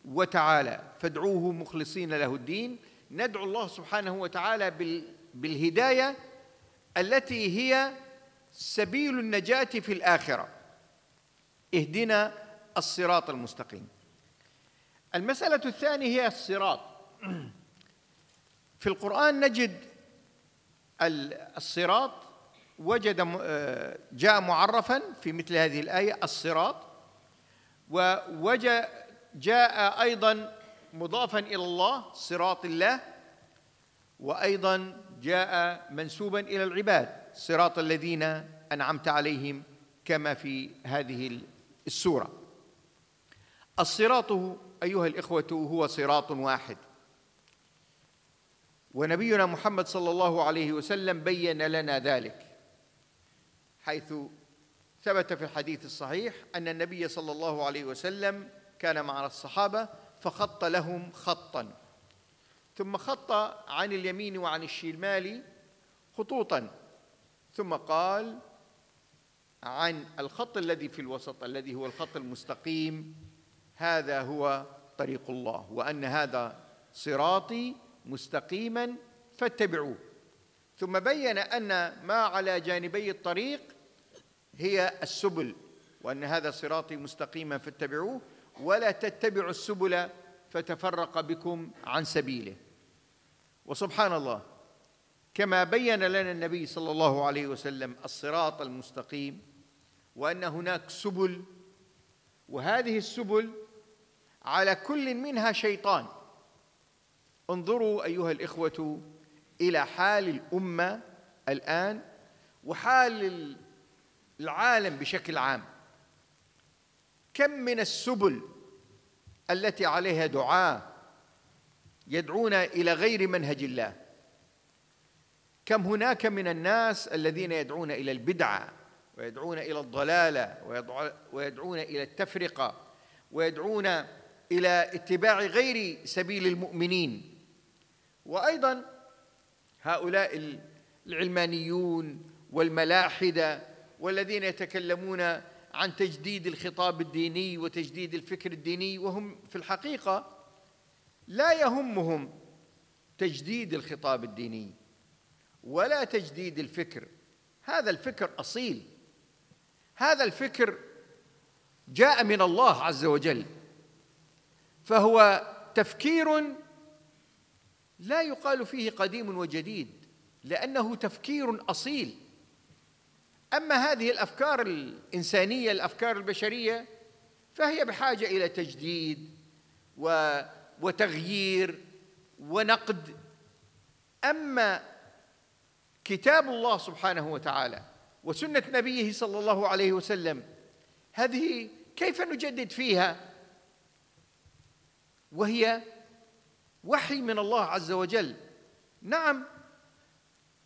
وتعالى فادعوه مخلصين له الدين ندعو الله سبحانه وتعالى بالهداية التي هي سبيل النجاة في الآخرة اهدنا الصراط المستقيم المسألة الثانية هي الصراط في القرآن نجد الصراط وجد آه، جاء معرفا في مثل هذه الآية الصراط وجاء جاء أيضا مضافا إلى الله صراط الله وأيضا جاء منسوبا إلى العباد صراط الذين أنعمت عليهم كما في هذه السورة الصراط أيها الإخوة هو صراط واحد ونبينا محمد صلى الله عليه وسلم بين لنا ذلك حيث ثبت في الحديث الصحيح أن النبي صلى الله عليه وسلم كان مع الصحابة فخط لهم خطا ثم خط عن اليمين وعن الشمال خطوطا ثم قال عن الخط الذي في الوسط الذي هو الخط المستقيم هذا هو طريق الله وأن هذا صراطي مستقيما فاتبعوه ثم بين أن ما على جانبي الطريق هي السبل وأن هذا صراطي مستقيما فاتبعوه ولا تتبعوا السبل فتفرق بكم عن سبيله وسبحان الله كما بين لنا النبي صلى الله عليه وسلم الصراط المستقيم وأن هناك سبل وهذه السبل على كل منها شيطان انظروا أيها الإخوة إلى حال الأمة الآن وحال العالم بشكل عام كم من السبل التي عليها دعاه يدعون الى غير منهج الله كم هناك من الناس الذين يدعون الى البدعه ويدعون الى الضلاله ويدعون الى التفرقه ويدعون الى اتباع غير سبيل المؤمنين وايضا هؤلاء العلمانيون والملاحده والذين يتكلمون عن تجديد الخطاب الديني وتجديد الفكر الديني وهم في الحقيقه لا يهمهم تجديد الخطاب الديني ولا تجديد الفكر هذا الفكر اصيل هذا الفكر جاء من الله عز وجل فهو تفكير لا يقال فيه قديم وجديد لانه تفكير اصيل اما هذه الافكار الانسانيه الافكار البشريه فهي بحاجه الى تجديد وتغيير ونقد اما كتاب الله سبحانه وتعالى وسنه نبيه صلى الله عليه وسلم هذه كيف نجدد فيها وهي وحي من الله عز وجل نعم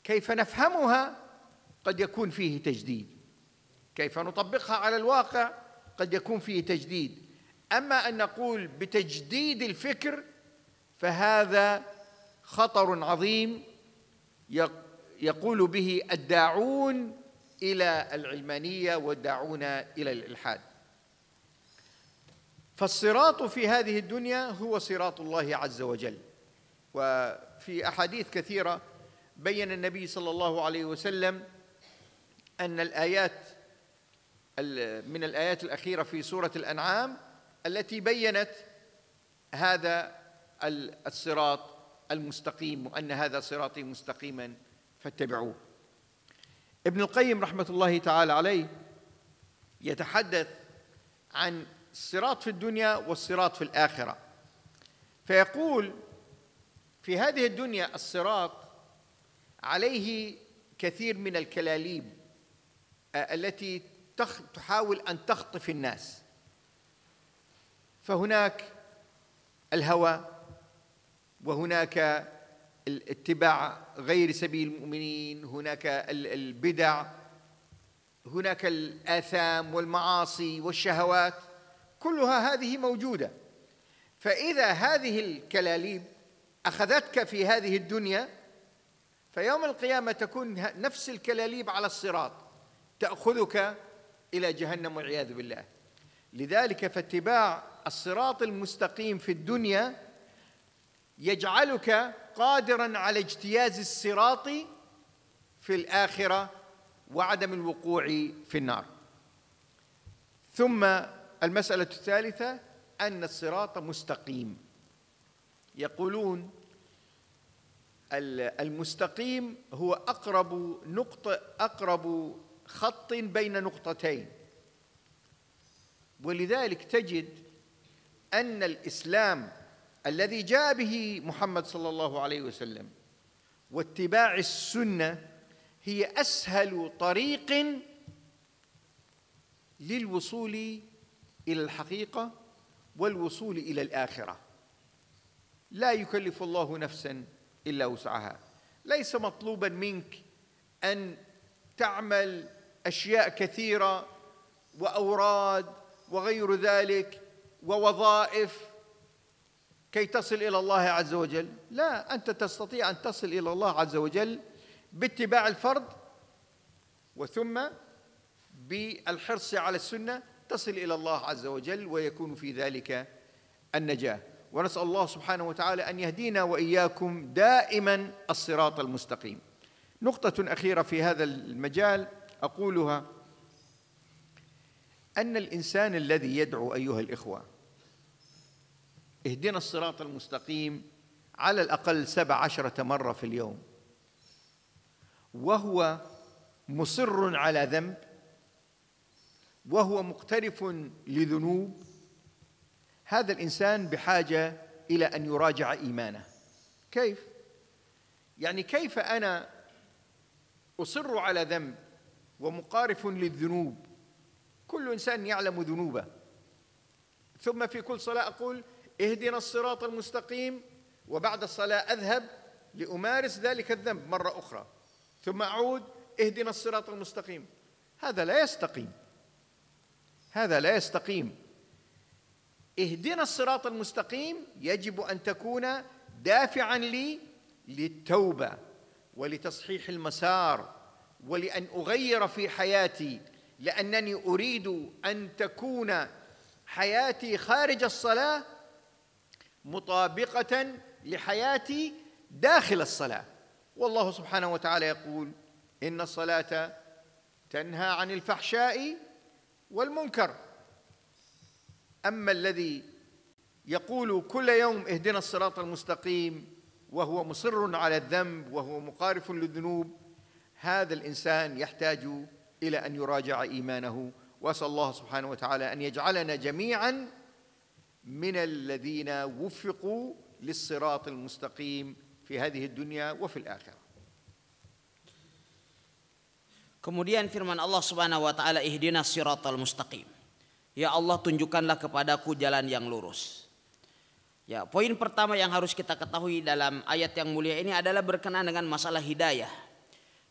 كيف نفهمها قد يكون فيه تجديد كيف نطبقها على الواقع قد يكون فيه تجديد اما ان نقول بتجديد الفكر فهذا خطر عظيم يقول به الداعون الى العلمانيه والداعون الى الالحاد فالصراط في هذه الدنيا هو صراط الله عز وجل وفي احاديث كثيره بين النبي صلى الله عليه وسلم أن الآيات من الآيات الأخيرة في سورة الأنعام التي بينت هذا الصراط المستقيم وأن هذا صراطي مستقيما فاتبعوه ابن القيم رحمة الله تعالى عليه يتحدث عن الصراط في الدنيا والصراط في الآخرة فيقول في هذه الدنيا الصراط عليه كثير من الكلاليب آه، التي تحاول ان تخطف الناس فهناك الهوى وهناك الاتباع غير سبيل المؤمنين هناك البدع هناك الاثام والمعاصي والشهوات كلها هذه موجوده فاذا هذه الكلاليب اخذتك في هذه الدنيا فيوم القيامه تكون نفس الكلاليب على الصراط تأخذك إلى جهنم والعياذ بالله لذلك فاتباع الصراط المستقيم في الدنيا يجعلك قادرا على اجتياز الصراط في الآخرة وعدم الوقوع في النار ثم المسألة الثالثة أن الصراط مستقيم يقولون المستقيم هو أقرب نقطة أقرب خط بين نقطتين ولذلك تجد أن الإسلام الذي جاء به محمد صلى الله عليه وسلم واتباع السنة هي أسهل طريق للوصول إلى الحقيقة والوصول إلى الآخرة لا يكلف الله نفسا إلا وسعها ليس مطلوبا منك أن تعمل أشياء كثيرة وأوراد وغير ذلك ووظائف كي تصل إلى الله عز وجل لا أنت تستطيع أن تصل إلى الله عز وجل باتباع الفرض وثم بالحرص على السنة تصل إلى الله عز وجل ويكون في ذلك النجاة ونسأل الله سبحانه وتعالى أن يهدينا وإياكم دائما الصراط المستقيم نقطة أخيرة في هذا المجال أقولها أن الإنسان الذي يدعو أيها الإخوة اهدنا الصراط المستقيم على الأقل سبع عشرة مرة في اليوم وهو مصر على ذنب وهو مقترف لذنوب هذا الإنسان بحاجة إلى أن يراجع إيمانه كيف؟ يعني كيف أنا أصر على ذنب ومقارف للذنوب كل إنسان يعلم ذنوبه ثم في كل صلاة أقول اهدنا الصراط المستقيم وبعد الصلاة أذهب لأمارس ذلك الذنب مرة أخرى ثم أعود اهدنا الصراط المستقيم هذا لا يستقيم هذا لا يستقيم اهدنا الصراط المستقيم يجب أن تكون دافعا لي للتوبة ولتصحيح المسار ولأن أغير في حياتي لأنني أريد أن تكون حياتي خارج الصلاة مطابقة لحياتي داخل الصلاة والله سبحانه وتعالى يقول إن الصلاة تنهى عن الفحشاء والمنكر أما الذي يقول كل يوم اهدنا الصراط المستقيم وهو مصر على الذنب وهو مقارف للذنوب هذا الإنسان يحتاج إلى أن يراجع إيمانه وأسأل الله سبحانه وتعالى أن يجعلنا جميعا من الذين وفقوا للصراط المستقيم في هذه الدنيا وفي الآخرة Kemudian firman Allah Subhanahu wa taala ihdina siratal mustaqim. Ya Allah tunjukkanlah kepadaku jalan yang lurus. Ya, poin pertama yang harus kita ketahui dalam ayat yang mulia ini adalah berkenaan dengan masalah hidayah.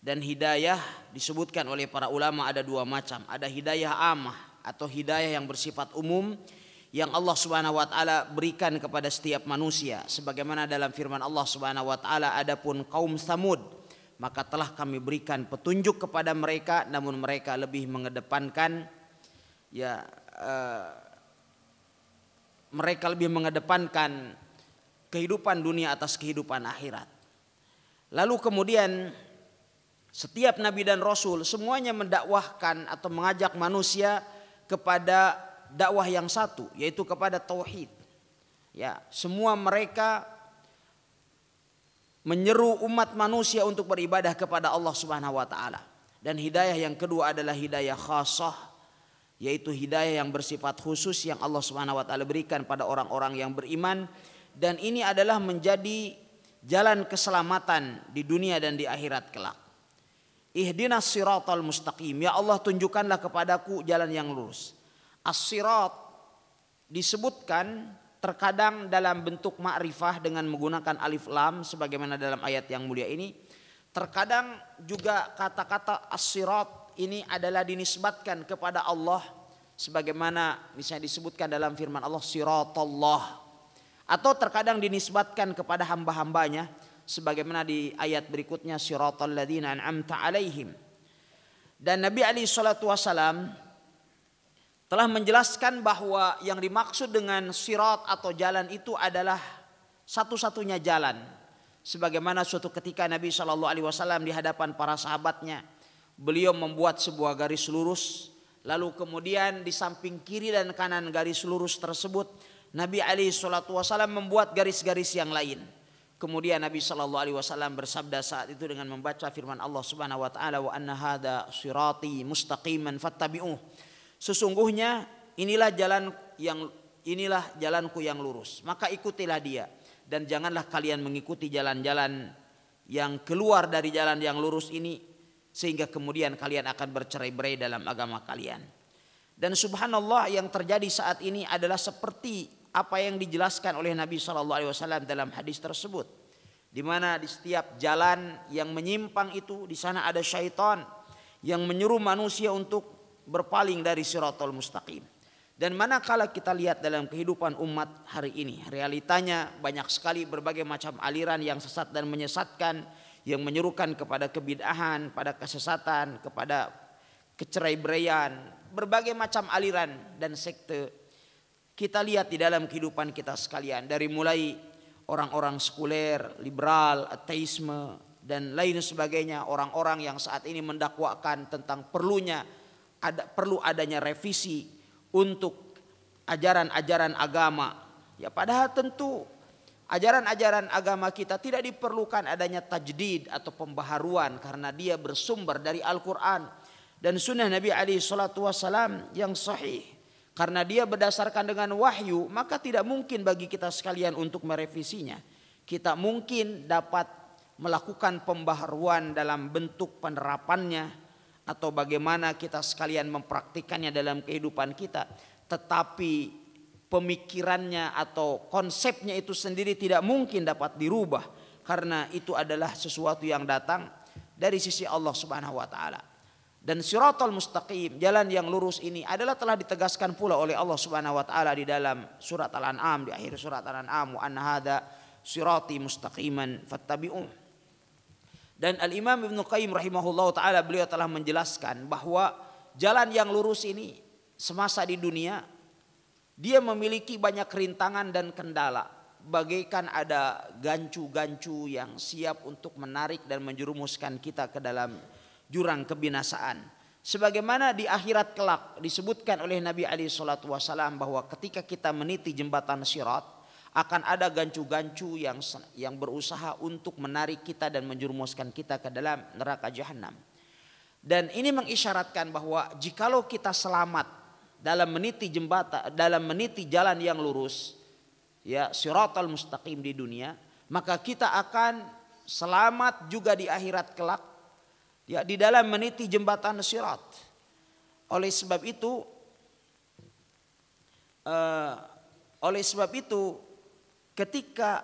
dan hidayah disebutkan oleh para ulama ada dua macam. Ada hidayah amah atau hidayah yang bersifat umum yang Allah Subhanahu wa taala berikan kepada setiap manusia sebagaimana dalam firman Allah Subhanahu wa taala adapun kaum Samud maka telah kami berikan petunjuk kepada mereka namun mereka lebih mengedepankan ya uh, mereka lebih mengedepankan kehidupan dunia atas kehidupan akhirat. Lalu kemudian setiap nabi dan rasul semuanya mendakwahkan atau mengajak manusia kepada dakwah yang satu yaitu kepada tauhid. Ya, semua mereka menyeru umat manusia untuk beribadah kepada Allah Subhanahu wa taala. Dan hidayah yang kedua adalah hidayah khasah yaitu hidayah yang bersifat khusus yang Allah Subhanahu wa taala berikan pada orang-orang yang beriman dan ini adalah menjadi jalan keselamatan di dunia dan di akhirat kelak. Ihdinas siratal mustaqim. Ya Allah tunjukkanlah kepadaku jalan yang lurus. As-sirat disebutkan terkadang dalam bentuk ma'rifah dengan menggunakan alif lam sebagaimana dalam ayat yang mulia ini. Terkadang juga kata-kata as-sirat ini adalah dinisbatkan kepada Allah sebagaimana misalnya disebutkan dalam firman Allah siratullah atau terkadang dinisbatkan kepada hamba-hambanya sebagaimana di ayat berikutnya siratal ladzina an'amta alaihim. Dan Nabi Ali salatu Wasallam telah menjelaskan bahwa yang dimaksud dengan sirat atau jalan itu adalah satu-satunya jalan. Sebagaimana suatu ketika Nabi Shallallahu Alaihi Wasallam di hadapan para sahabatnya, beliau membuat sebuah garis lurus. Lalu kemudian di samping kiri dan kanan garis lurus tersebut, Nabi Ali Shallallahu Wasallam membuat garis-garis yang lain. Kemudian Nabi Shallallahu Alaihi Wasallam bersabda saat itu dengan membaca firman Allah Subhanahu Wa Taala wa anna hada sirati mustaqiman fattabi'uh. Sesungguhnya inilah jalan yang inilah jalanku yang lurus. Maka ikutilah dia dan janganlah kalian mengikuti jalan-jalan yang keluar dari jalan yang lurus ini sehingga kemudian kalian akan bercerai-berai dalam agama kalian. Dan subhanallah yang terjadi saat ini adalah seperti apa yang dijelaskan oleh Nabi Shallallahu Alaihi Wasallam dalam hadis tersebut. Di mana di setiap jalan yang menyimpang itu di sana ada syaitan yang menyuruh manusia untuk berpaling dari siratul mustaqim. Dan manakala kita lihat dalam kehidupan umat hari ini, realitanya banyak sekali berbagai macam aliran yang sesat dan menyesatkan, yang menyuruhkan kepada kebidahan, pada kesesatan, kepada kecerai berayan, berbagai macam aliran dan sekte kita lihat di dalam kehidupan kita sekalian dari mulai orang-orang sekuler, liberal, ateisme dan lain sebagainya, orang-orang yang saat ini mendakwakan tentang perlunya ada perlu adanya revisi untuk ajaran-ajaran agama. Ya padahal tentu ajaran-ajaran agama kita tidak diperlukan adanya tajdid atau pembaharuan karena dia bersumber dari Al-Qur'an dan sunnah Nabi alaihi Wasallam yang sahih. Karena dia berdasarkan dengan wahyu, maka tidak mungkin bagi kita sekalian untuk merevisinya. Kita mungkin dapat melakukan pembaharuan dalam bentuk penerapannya atau bagaimana kita sekalian mempraktikannya dalam kehidupan kita. Tetapi pemikirannya atau konsepnya itu sendiri tidak mungkin dapat dirubah karena itu adalah sesuatu yang datang dari sisi Allah Subhanahu wa taala. Dan siratal mustaqim, jalan yang lurus ini adalah telah ditegaskan pula oleh Allah Subhanahu wa taala di dalam surat Al-An'am di akhir surat Al-An'am wa anna hadza sirati mustaqiman fattabi'u Dan Al-Imam Ibn Qayyim rahimahullah taala beliau telah menjelaskan bahwa jalan yang lurus ini semasa di dunia dia memiliki banyak rintangan dan kendala bagaikan ada gancu-gancu yang siap untuk menarik dan menjerumuskan kita ke dalam jurang kebinasaan. Sebagaimana di akhirat kelak disebutkan oleh Nabi Ali Shallallahu Wasallam bahwa ketika kita meniti jembatan Sirat akan ada gancu-gancu yang yang berusaha untuk menarik kita dan menjurumuskan kita ke dalam neraka jahanam. Dan ini mengisyaratkan bahwa jikalau kita selamat dalam meniti jembatan, dalam meniti jalan yang lurus, ya siratal mustaqim di dunia, maka kita akan selamat juga di akhirat kelak Ya di dalam meniti jembatan sirat. Oleh sebab itu uh, oleh sebab itu ketika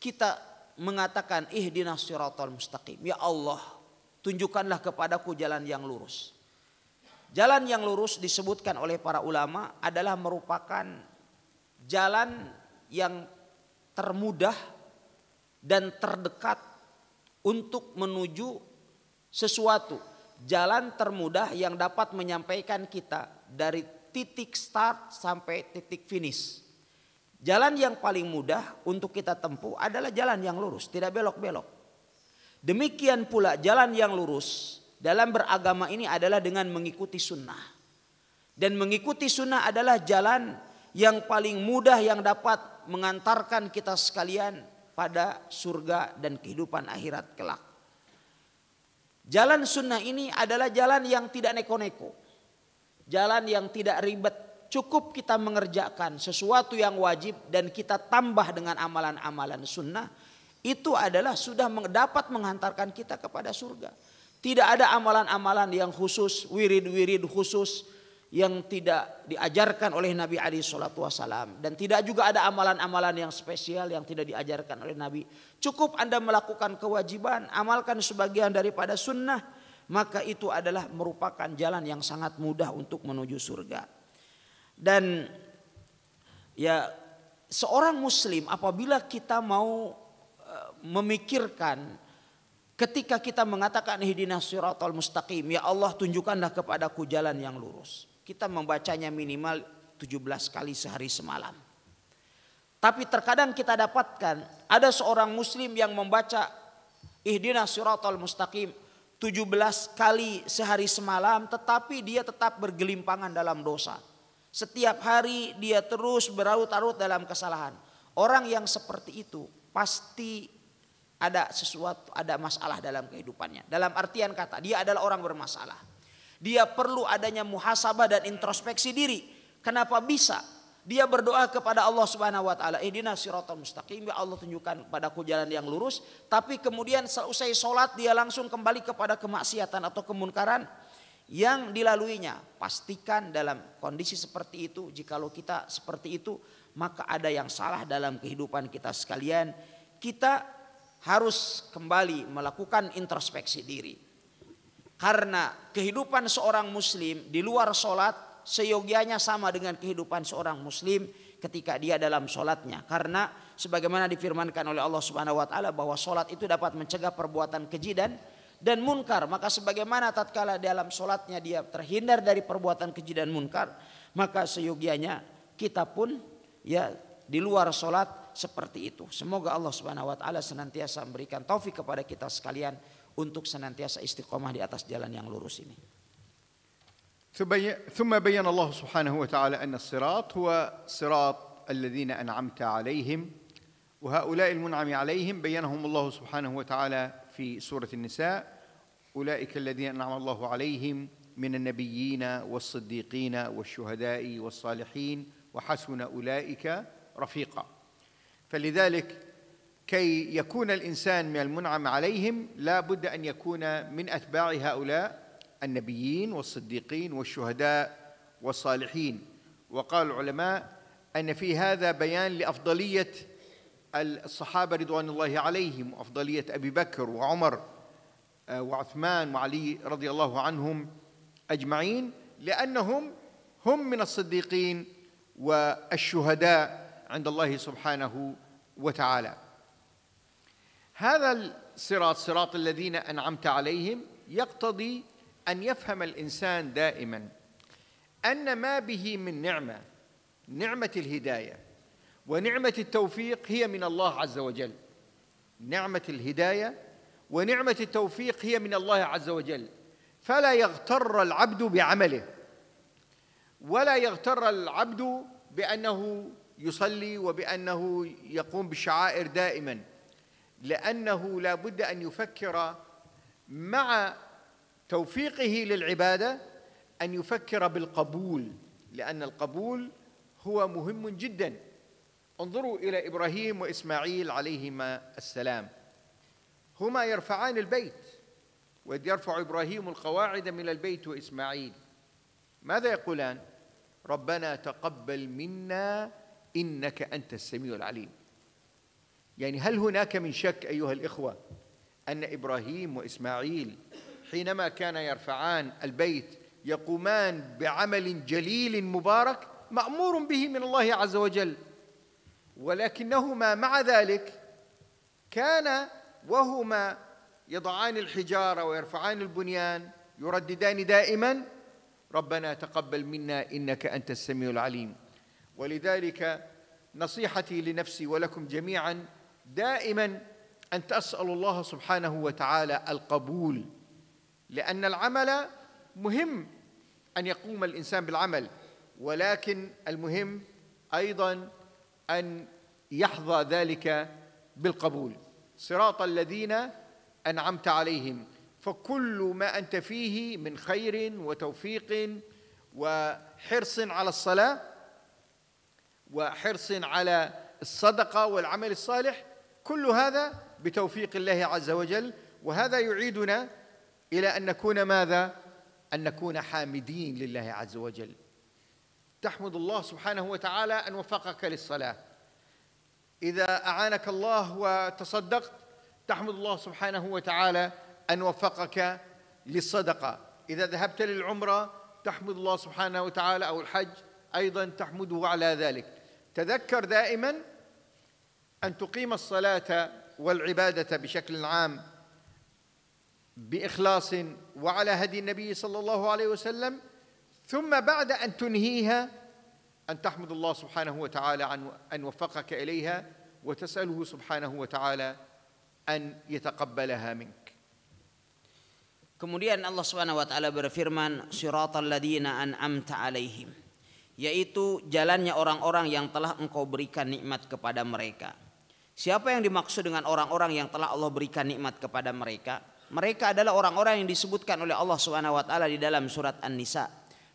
kita mengatakan ih siratal mustaqim ya Allah tunjukkanlah kepadaku jalan yang lurus. Jalan yang lurus disebutkan oleh para ulama adalah merupakan jalan yang termudah dan terdekat untuk menuju sesuatu. Jalan termudah yang dapat menyampaikan kita dari titik start sampai titik finish. Jalan yang paling mudah untuk kita tempuh adalah jalan yang lurus, tidak belok-belok. Demikian pula jalan yang lurus dalam beragama ini adalah dengan mengikuti sunnah. Dan mengikuti sunnah adalah jalan yang paling mudah yang dapat mengantarkan kita sekalian pada surga dan kehidupan akhirat kelak. Jalan sunnah ini adalah jalan yang tidak neko-neko. Jalan yang tidak ribet. Cukup kita mengerjakan sesuatu yang wajib dan kita tambah dengan amalan-amalan sunnah. Itu adalah sudah dapat menghantarkan kita kepada surga. Tidak ada amalan-amalan yang khusus, wirid-wirid khusus yang tidak diajarkan oleh Nabi Ali Shallallahu Wasallam dan tidak juga ada amalan-amalan yang spesial yang tidak diajarkan oleh Nabi. Cukup anda melakukan kewajiban, amalkan sebagian daripada sunnah, maka itu adalah merupakan jalan yang sangat mudah untuk menuju surga. Dan ya seorang Muslim apabila kita mau e, memikirkan ketika kita mengatakan hidinah siratal mustaqim ya Allah tunjukkanlah kepadaku jalan yang lurus kita membacanya minimal 17 kali sehari semalam. Tapi terkadang kita dapatkan ada seorang muslim yang membaca Ihdina suratul mustaqim 17 kali sehari semalam tetapi dia tetap bergelimpangan dalam dosa. Setiap hari dia terus berarut-arut dalam kesalahan. Orang yang seperti itu pasti ada sesuatu, ada masalah dalam kehidupannya. Dalam artian kata, dia adalah orang bermasalah. Dia perlu adanya muhasabah dan introspeksi diri. Kenapa bisa? Dia berdoa kepada Allah Subhanahu wa taala, "Ihdina siratal mustaqim." Ya Allah tunjukkan padaku jalan yang lurus, tapi kemudian selesai sholat dia langsung kembali kepada kemaksiatan atau kemunkaran yang dilaluinya. Pastikan dalam kondisi seperti itu, jikalau kita seperti itu, maka ada yang salah dalam kehidupan kita sekalian. Kita harus kembali melakukan introspeksi diri. Karena kehidupan seorang muslim di luar sholat seyogianya sama dengan kehidupan seorang muslim ketika dia dalam sholatnya. Karena sebagaimana difirmankan oleh Allah Subhanahu wa taala bahwa sholat itu dapat mencegah perbuatan keji dan dan munkar. Maka sebagaimana tatkala dalam sholatnya dia terhindar dari perbuatan keji dan munkar, maka seyogianya kita pun ya di luar sholat seperti itu. Semoga Allah Subhanahu wa taala senantiasa memberikan taufik kepada kita sekalian untuk senantiasa istiqomah di atas jalan yang lurus ini. ثم بين الله سبحانه وتعالى أن الصراط هو صراط الذين أنعمت عليهم وهؤلاء المنعم عليهم بينهم الله سبحانه وتعالى في سورة النساء أولئك الذين أنعم الله عليهم من النبيين والصديقين والشهداء والصالحين وحسن أولئك رفيقا فلذلك كي يكون الإنسان من المنعم عليهم لا بد أن يكون من أتباع هؤلاء النبيين والصديقين والشهداء والصالحين وقال العلماء أن في هذا بيان لأفضلية الصحابة رضوان الله عليهم وأفضلية أبي بكر وعمر آه، وعثمان وعلي رضي الله عنهم أجمعين لأنهم هم من الصديقين والشهداء عند الله سبحانه وتعالى هذا الصراط صراط الذين انعمت عليهم يقتضي ان يفهم الانسان دائما ان ما به من نعمه نعمه الهدايه ونعمه التوفيق هي من الله عز وجل نعمه الهدايه ونعمه التوفيق هي من الله عز وجل فلا يغتر العبد بعمله ولا يغتر العبد بانه يصلي وبانه يقوم بالشعائر دائما لأنه لا بد أن يفكر مع توفيقه للعبادة أن يفكر بالقبول لأن القبول هو مهم جدا انظروا إلى إبراهيم وإسماعيل عليهما السلام هما يرفعان البيت ويرفع إبراهيم القواعد من البيت وإسماعيل ماذا يقولان ربنا تقبل منا إنك أنت السميع العليم يعني هل هناك من شك ايها الاخوه ان ابراهيم واسماعيل حينما كانا يرفعان البيت يقومان بعمل جليل مبارك مامور به من الله عز وجل ولكنهما مع ذلك كان وهما يضعان الحجاره ويرفعان البنيان يرددان دائما ربنا تقبل منا انك انت السميع العليم ولذلك نصيحتي لنفسي ولكم جميعا دائما أن تسأل الله سبحانه وتعالى القبول لأن العمل مهم أن يقوم الإنسان بالعمل ولكن المهم أيضا أن يحظى ذلك بالقبول صراط الذين أنعمت عليهم فكل ما أنت فيه من خير وتوفيق وحرص على الصلاة وحرص على الصدقة والعمل الصالح كل هذا بتوفيق الله عز وجل وهذا يعيدنا الى ان نكون ماذا ان نكون حامدين لله عز وجل تحمد الله سبحانه وتعالى ان وفقك للصلاه اذا اعانك الله وتصدقت تحمد الله سبحانه وتعالى ان وفقك للصدقه اذا ذهبت للعمره تحمد الله سبحانه وتعالى او الحج ايضا تحمده على ذلك تذكر دائما أن تقيم الصلاة والعبادة بشكل عام بإخلاص وعلى هدي النبي صلى الله عليه وسلم ثم بعد أن تنهيها أن تحمد الله سبحانه وتعالى عن أن وفقك إليها وتسأله سبحانه وتعالى أن يتقبلها منك Kemudian Allah Subhanahu wa taala berfirman siratal ladzina an'amta alaihim yaitu jalannya orang-orang yang telah engkau berikan nikmat kepada mereka Siapa yang dimaksud dengan orang-orang yang telah Allah berikan nikmat kepada mereka? Mereka adalah orang-orang yang disebutkan oleh Allah Subhanahu wa taala di dalam surat An-Nisa.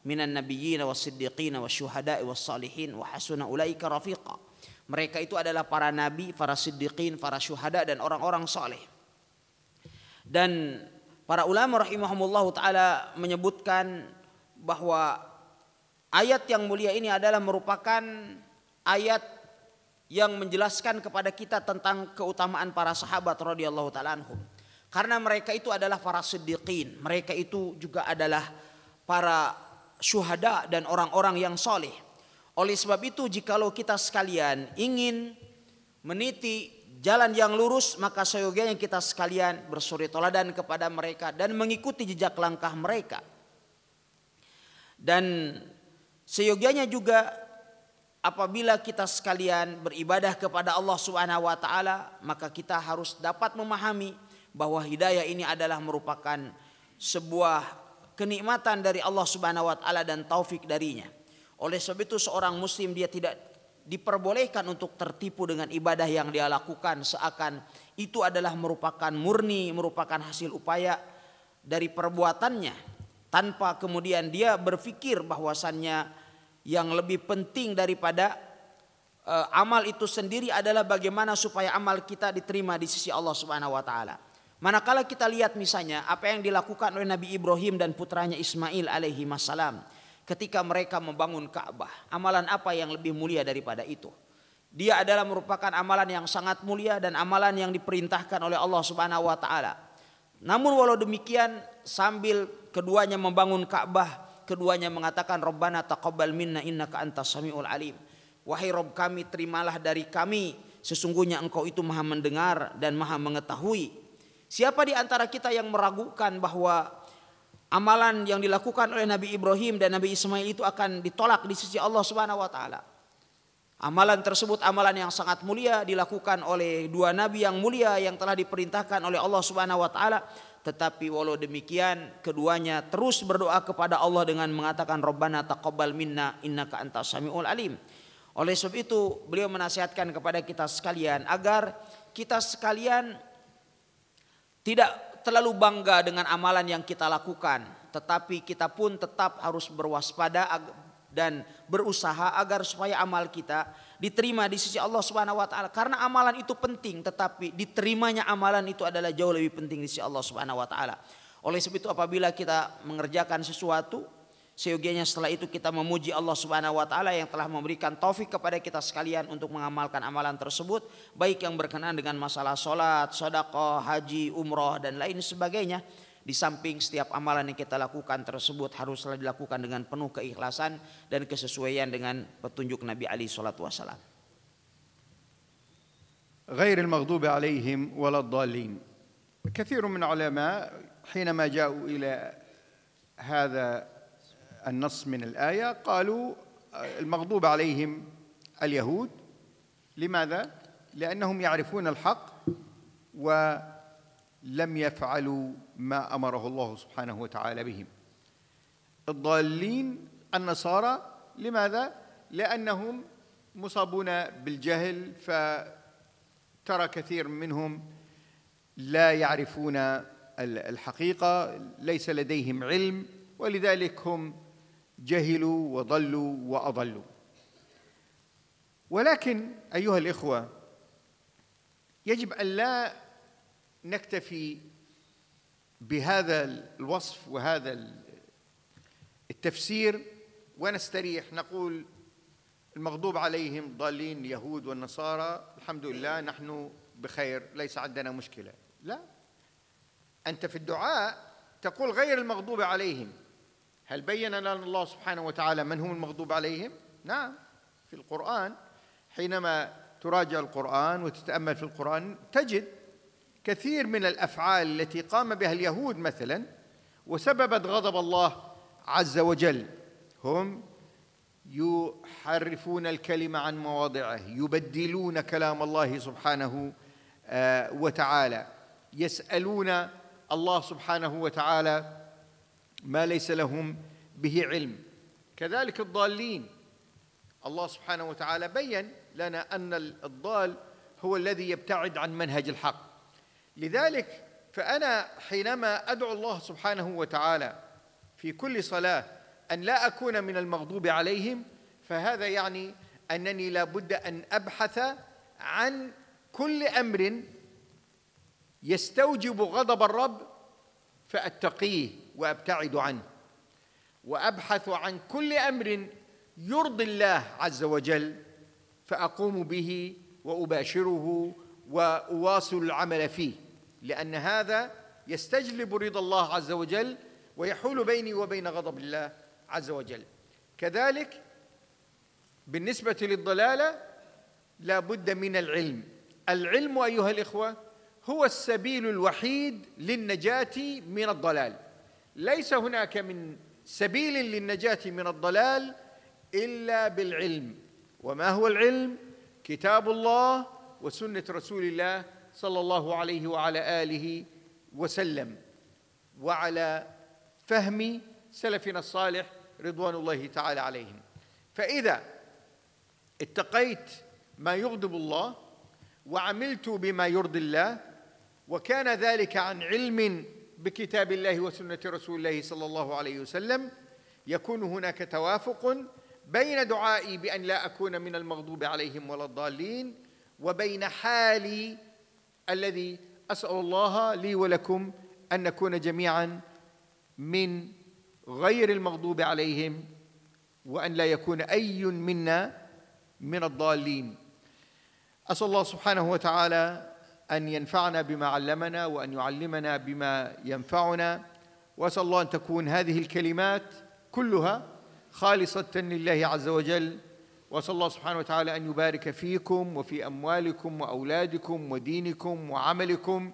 Minan nabiyyina was-siddiqina syuhadai was-salihin wa hasuna ulaika rafiqa. Mereka itu adalah para nabi, para siddiqin, para syuhada dan orang-orang saleh. Dan para ulama rahimahumullah taala menyebutkan bahwa ayat yang mulia ini adalah merupakan ayat yang menjelaskan kepada kita tentang keutamaan para sahabat radhiyallahu taala anhum. Karena mereka itu adalah para siddiqin, mereka itu juga adalah para syuhada dan orang-orang yang soleh. Oleh sebab itu jikalau kita sekalian ingin meniti jalan yang lurus maka seyogianya kita sekalian bersuri toladan kepada mereka dan mengikuti jejak langkah mereka. Dan seyogianya juga apabila kita sekalian beribadah kepada Allah Subhanahu wa taala, maka kita harus dapat memahami bahwa hidayah ini adalah merupakan sebuah kenikmatan dari Allah Subhanahu wa taala dan taufik darinya. Oleh sebab itu seorang muslim dia tidak diperbolehkan untuk tertipu dengan ibadah yang dia lakukan seakan itu adalah merupakan murni, merupakan hasil upaya dari perbuatannya tanpa kemudian dia berpikir bahwasannya yang lebih penting daripada uh, amal itu sendiri adalah bagaimana supaya amal kita diterima di sisi Allah Subhanahu wa taala. Manakala kita lihat misalnya apa yang dilakukan oleh Nabi Ibrahim dan putranya Ismail alaihi masalam ketika mereka membangun Ka'bah. Amalan apa yang lebih mulia daripada itu? Dia adalah merupakan amalan yang sangat mulia dan amalan yang diperintahkan oleh Allah Subhanahu wa taala. Namun walau demikian sambil keduanya membangun Ka'bah Keduanya mengatakan Rabbana taqabbal minna innaka antas samiul alim. Wahai Rob kami terimalah dari kami sesungguhnya engkau itu maha mendengar dan maha mengetahui. Siapa di antara kita yang meragukan bahwa amalan yang dilakukan oleh Nabi Ibrahim dan Nabi Ismail itu akan ditolak di sisi Allah Subhanahu wa taala. Amalan tersebut amalan yang sangat mulia dilakukan oleh dua nabi yang mulia yang telah diperintahkan oleh Allah Subhanahu wa taala tetapi walau demikian keduanya terus berdoa kepada Allah dengan mengatakan Rabbana taqabbal minna innaka antas samiul alim. Oleh sebab itu beliau menasihatkan kepada kita sekalian agar kita sekalian tidak terlalu bangga dengan amalan yang kita lakukan. Tetapi kita pun tetap harus berwaspada dan berusaha agar supaya amal kita diterima di sisi Allah Subhanahu wa taala karena amalan itu penting tetapi diterimanya amalan itu adalah jauh lebih penting di sisi Allah Subhanahu wa taala. Oleh sebab itu apabila kita mengerjakan sesuatu seyogianya setelah itu kita memuji Allah Subhanahu wa taala yang telah memberikan taufik kepada kita sekalian untuk mengamalkan amalan tersebut baik yang berkenaan dengan masalah salat, sedekah, haji, umroh dan lain sebagainya. Di samping setiap amalan yang kita lakukan tersebut haruslah dilakukan dengan penuh keikhlasan dan kesesuaian dengan petunjuk Nabi Ali salatu wasallam. غير المغضوب عليهم ولا الضالين كثير من علماء حينما جاءوا إلى هذا النص من الآية قالوا المغضوب عليهم اليهود لماذا؟ لأنهم يعرفون الحق و لم يفعلوا ما امره الله سبحانه وتعالى بهم الضالين النصارى لماذا لانهم مصابون بالجهل فترى كثير منهم لا يعرفون الحقيقه ليس لديهم علم ولذلك هم جهلوا وضلوا واضلوا ولكن ايها الاخوه يجب ان لا نكتفي بهذا الوصف وهذا التفسير ونستريح نقول المغضوب عليهم ضالين يهود والنصارى الحمد لله نحن بخير ليس عندنا مشكلة لا أنت في الدعاء تقول غير المغضوب عليهم هل بين لنا الله سبحانه وتعالى من هم المغضوب عليهم؟ نعم في القرآن حينما تراجع القرآن وتتأمل في القرآن تجد كثير من الافعال التي قام بها اليهود مثلا وسببت غضب الله عز وجل هم يحرفون الكلمه عن مواضعه يبدلون كلام الله سبحانه آه، وتعالى يسالون الله سبحانه وتعالى ما ليس لهم به علم كذلك الضالين الله سبحانه وتعالى بين لنا ان الضال هو الذي يبتعد عن منهج الحق لذلك فأنا حينما أدعو الله سبحانه وتعالى في كل صلاة أن لا أكون من المغضوب عليهم فهذا يعني أنني لا بد أن أبحث عن كل أمر يستوجب غضب الرب فأتقيه وأبتعد عنه وأبحث عن كل أمر يرضي الله عز وجل فأقوم به وأباشره واواصل العمل فيه لان هذا يستجلب رضا الله عز وجل ويحول بيني وبين غضب الله عز وجل كذلك بالنسبه للضلاله لا بد من العلم العلم ايها الاخوه هو السبيل الوحيد للنجاه من الضلال ليس هناك من سبيل للنجاه من الضلال الا بالعلم وما هو العلم كتاب الله وسنه رسول الله صلى الله عليه وعلى اله وسلم وعلى فهم سلفنا الصالح رضوان الله تعالى عليهم فاذا اتقيت ما يغضب الله وعملت بما يرضي الله وكان ذلك عن علم بكتاب الله وسنه رسول الله صلى الله عليه وسلم يكون هناك توافق بين دعائي بان لا اكون من المغضوب عليهم ولا الضالين وبين حالي الذي اسال الله لي ولكم ان نكون جميعا من غير المغضوب عليهم وان لا يكون اي منا من الضالين اسال الله سبحانه وتعالى ان ينفعنا بما علمنا وان يعلمنا بما ينفعنا واسال الله ان تكون هذه الكلمات كلها خالصه لله عز وجل وأسأل الله سبحانه وتعالى أن يبارك فيكم وفي أموالكم وأولادكم ودينكم وعملكم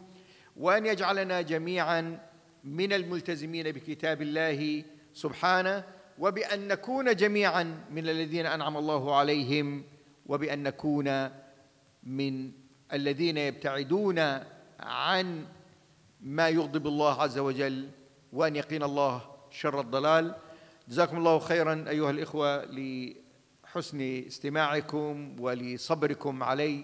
وأن يجعلنا جميعا من الملتزمين بكتاب الله سبحانه وبأن نكون جميعا من الذين أنعم الله عليهم وبأن نكون من الذين يبتعدون عن ما يغضب الله عز وجل وأن يقين الله شر الضلال جزاكم الله خيرا أيها الإخوة حسن استماعكم ولصبركم علي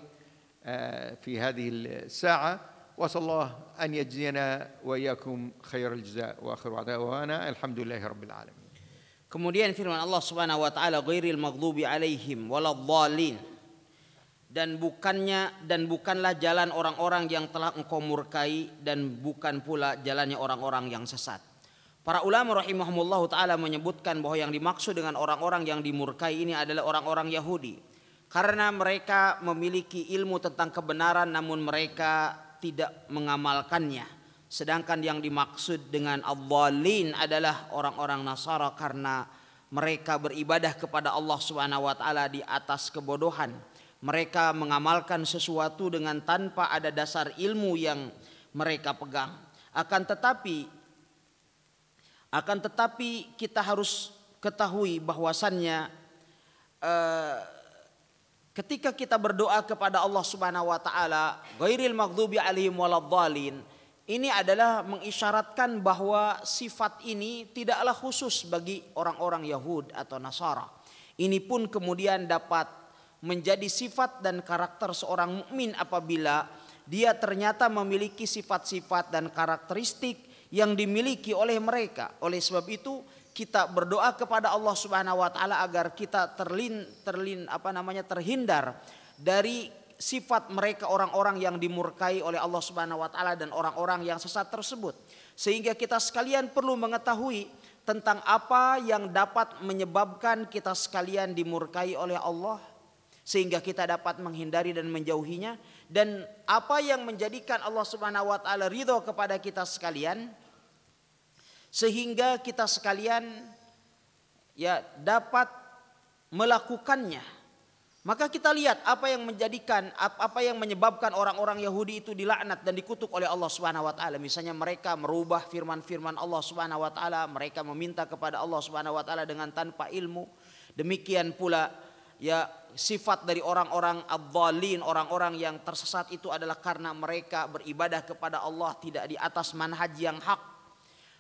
في هذه الساعة وأسأل الله أن يجزينا وإياكم خير الجزاء وآخر وأنا الحمد لله رب العالمين Kemudian firman Allah Subhanahu wa taala ghairil maghdubi alaihim waladhalin dan bukannya dan bukanlah jalan orang-orang yang telah engkau murkai dan bukan pula jalannya orang-orang yang sesat. Para ulama rahimahumullah ta'ala menyebutkan bahwa yang dimaksud dengan orang-orang yang dimurkai ini adalah orang-orang Yahudi. Karena mereka memiliki ilmu tentang kebenaran namun mereka tidak mengamalkannya. Sedangkan yang dimaksud dengan Allah adalah orang-orang Nasara karena mereka beribadah kepada Allah Subhanahu wa taala di atas kebodohan. Mereka mengamalkan sesuatu dengan tanpa ada dasar ilmu yang mereka pegang. Akan tetapi akan tetapi kita harus ketahui bahwasannya eh, ketika kita berdoa kepada Allah Subhanahu wa taala, ghairil maghdubi alaihim waladhdallin, ini adalah mengisyaratkan bahwa sifat ini tidaklah khusus bagi orang-orang Yahud atau Nasara. Ini pun kemudian dapat menjadi sifat dan karakter seorang mukmin apabila dia ternyata memiliki sifat-sifat dan karakteristik yang dimiliki oleh mereka. Oleh sebab itu kita berdoa kepada Allah Subhanahu wa taala agar kita terlin terlin apa namanya terhindar dari sifat mereka orang-orang yang dimurkai oleh Allah Subhanahu wa taala dan orang-orang yang sesat tersebut. Sehingga kita sekalian perlu mengetahui tentang apa yang dapat menyebabkan kita sekalian dimurkai oleh Allah sehingga kita dapat menghindari dan menjauhinya dan apa yang menjadikan Allah Subhanahu wa taala ridho kepada kita sekalian sehingga kita sekalian ya dapat melakukannya maka kita lihat apa yang menjadikan apa yang menyebabkan orang-orang Yahudi itu dilaknat dan dikutuk oleh Allah Subhanahu wa taala misalnya mereka merubah firman-firman Allah Subhanahu wa taala mereka meminta kepada Allah Subhanahu wa taala dengan tanpa ilmu demikian pula ya sifat dari orang-orang abdalin, orang-orang yang tersesat itu adalah karena mereka beribadah kepada Allah tidak di atas manhaj yang hak.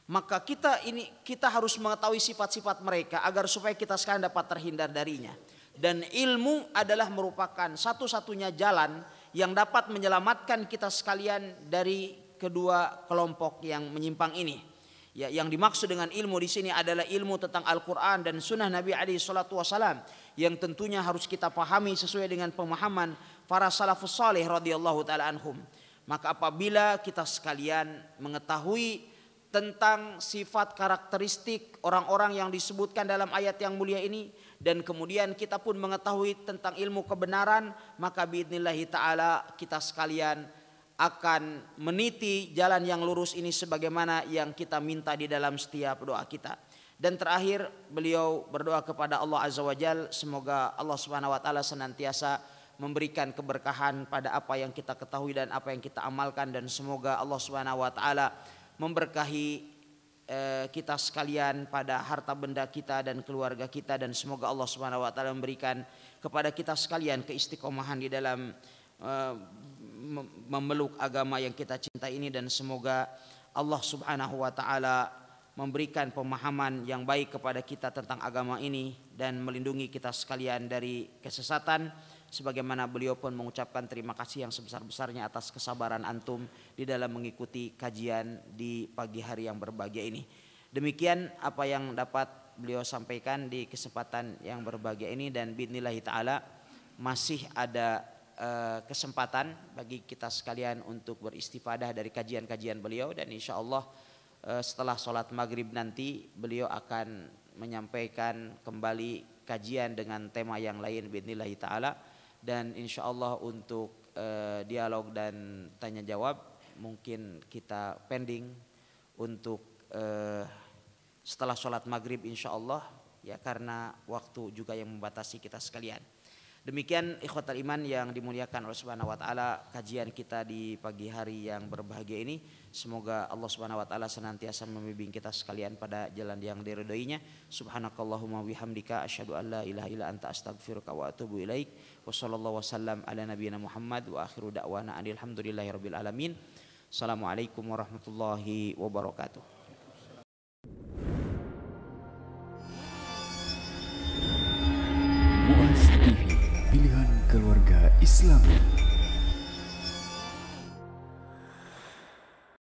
Maka kita ini kita harus mengetahui sifat-sifat mereka agar supaya kita sekarang dapat terhindar darinya. Dan ilmu adalah merupakan satu-satunya jalan yang dapat menyelamatkan kita sekalian dari kedua kelompok yang menyimpang ini. Ya, yang dimaksud dengan ilmu di sini adalah ilmu tentang Al-Quran dan Sunnah Nabi Ali Shallallahu Wasallam yang tentunya harus kita pahami sesuai dengan pemahaman para salafus saleh radhiyallahu taala anhum. Maka apabila kita sekalian mengetahui tentang sifat karakteristik orang-orang yang disebutkan dalam ayat yang mulia ini dan kemudian kita pun mengetahui tentang ilmu kebenaran maka biidnillahi taala kita sekalian akan meniti jalan yang lurus ini sebagaimana yang kita minta di dalam setiap doa kita. Dan terakhir beliau berdoa kepada Allah Azza wa Jal semoga Allah Subhanahu wa taala senantiasa memberikan keberkahan pada apa yang kita ketahui dan apa yang kita amalkan dan semoga Allah Subhanahu wa taala memberkahi eh, kita sekalian pada harta benda kita dan keluarga kita dan semoga Allah Subhanahu wa taala memberikan kepada kita sekalian keistiqomahan di dalam eh, memeluk agama yang kita cinta ini dan semoga Allah Subhanahu wa taala memberikan pemahaman yang baik kepada kita tentang agama ini dan melindungi kita sekalian dari kesesatan sebagaimana beliau pun mengucapkan terima kasih yang sebesar-besarnya atas kesabaran antum di dalam mengikuti kajian di pagi hari yang berbahagia ini. Demikian apa yang dapat beliau sampaikan di kesempatan yang berbahagia ini dan binillahi taala masih ada eh, kesempatan bagi kita sekalian untuk beristifadah dari kajian-kajian beliau dan insya Allah Eh, setelah sholat maghrib nanti beliau akan menyampaikan kembali kajian dengan tema yang lain binillahi ta'ala dan insya Allah untuk eh, dialog dan tanya jawab mungkin kita pending untuk eh, setelah sholat maghrib insya Allah ya karena waktu juga yang membatasi kita sekalian. Demikian ikhwatal iman yang dimuliakan oleh Subhanahu wa taala kajian kita di pagi hari yang berbahagia ini. Semoga Allah Subhanahu wa taala senantiasa membimbing kita sekalian pada jalan yang diridhoinya. Subhanakallahumma wihamdika asyhadu an la ilaha illa anta astaghfiruka wa atubu ilaik. Wa wasallam ala nabiyyina Muhammad wa akhiru da'wana rabbil alamin. Assalamualaikum warahmatullahi wabarakatuh. keluarga Islam.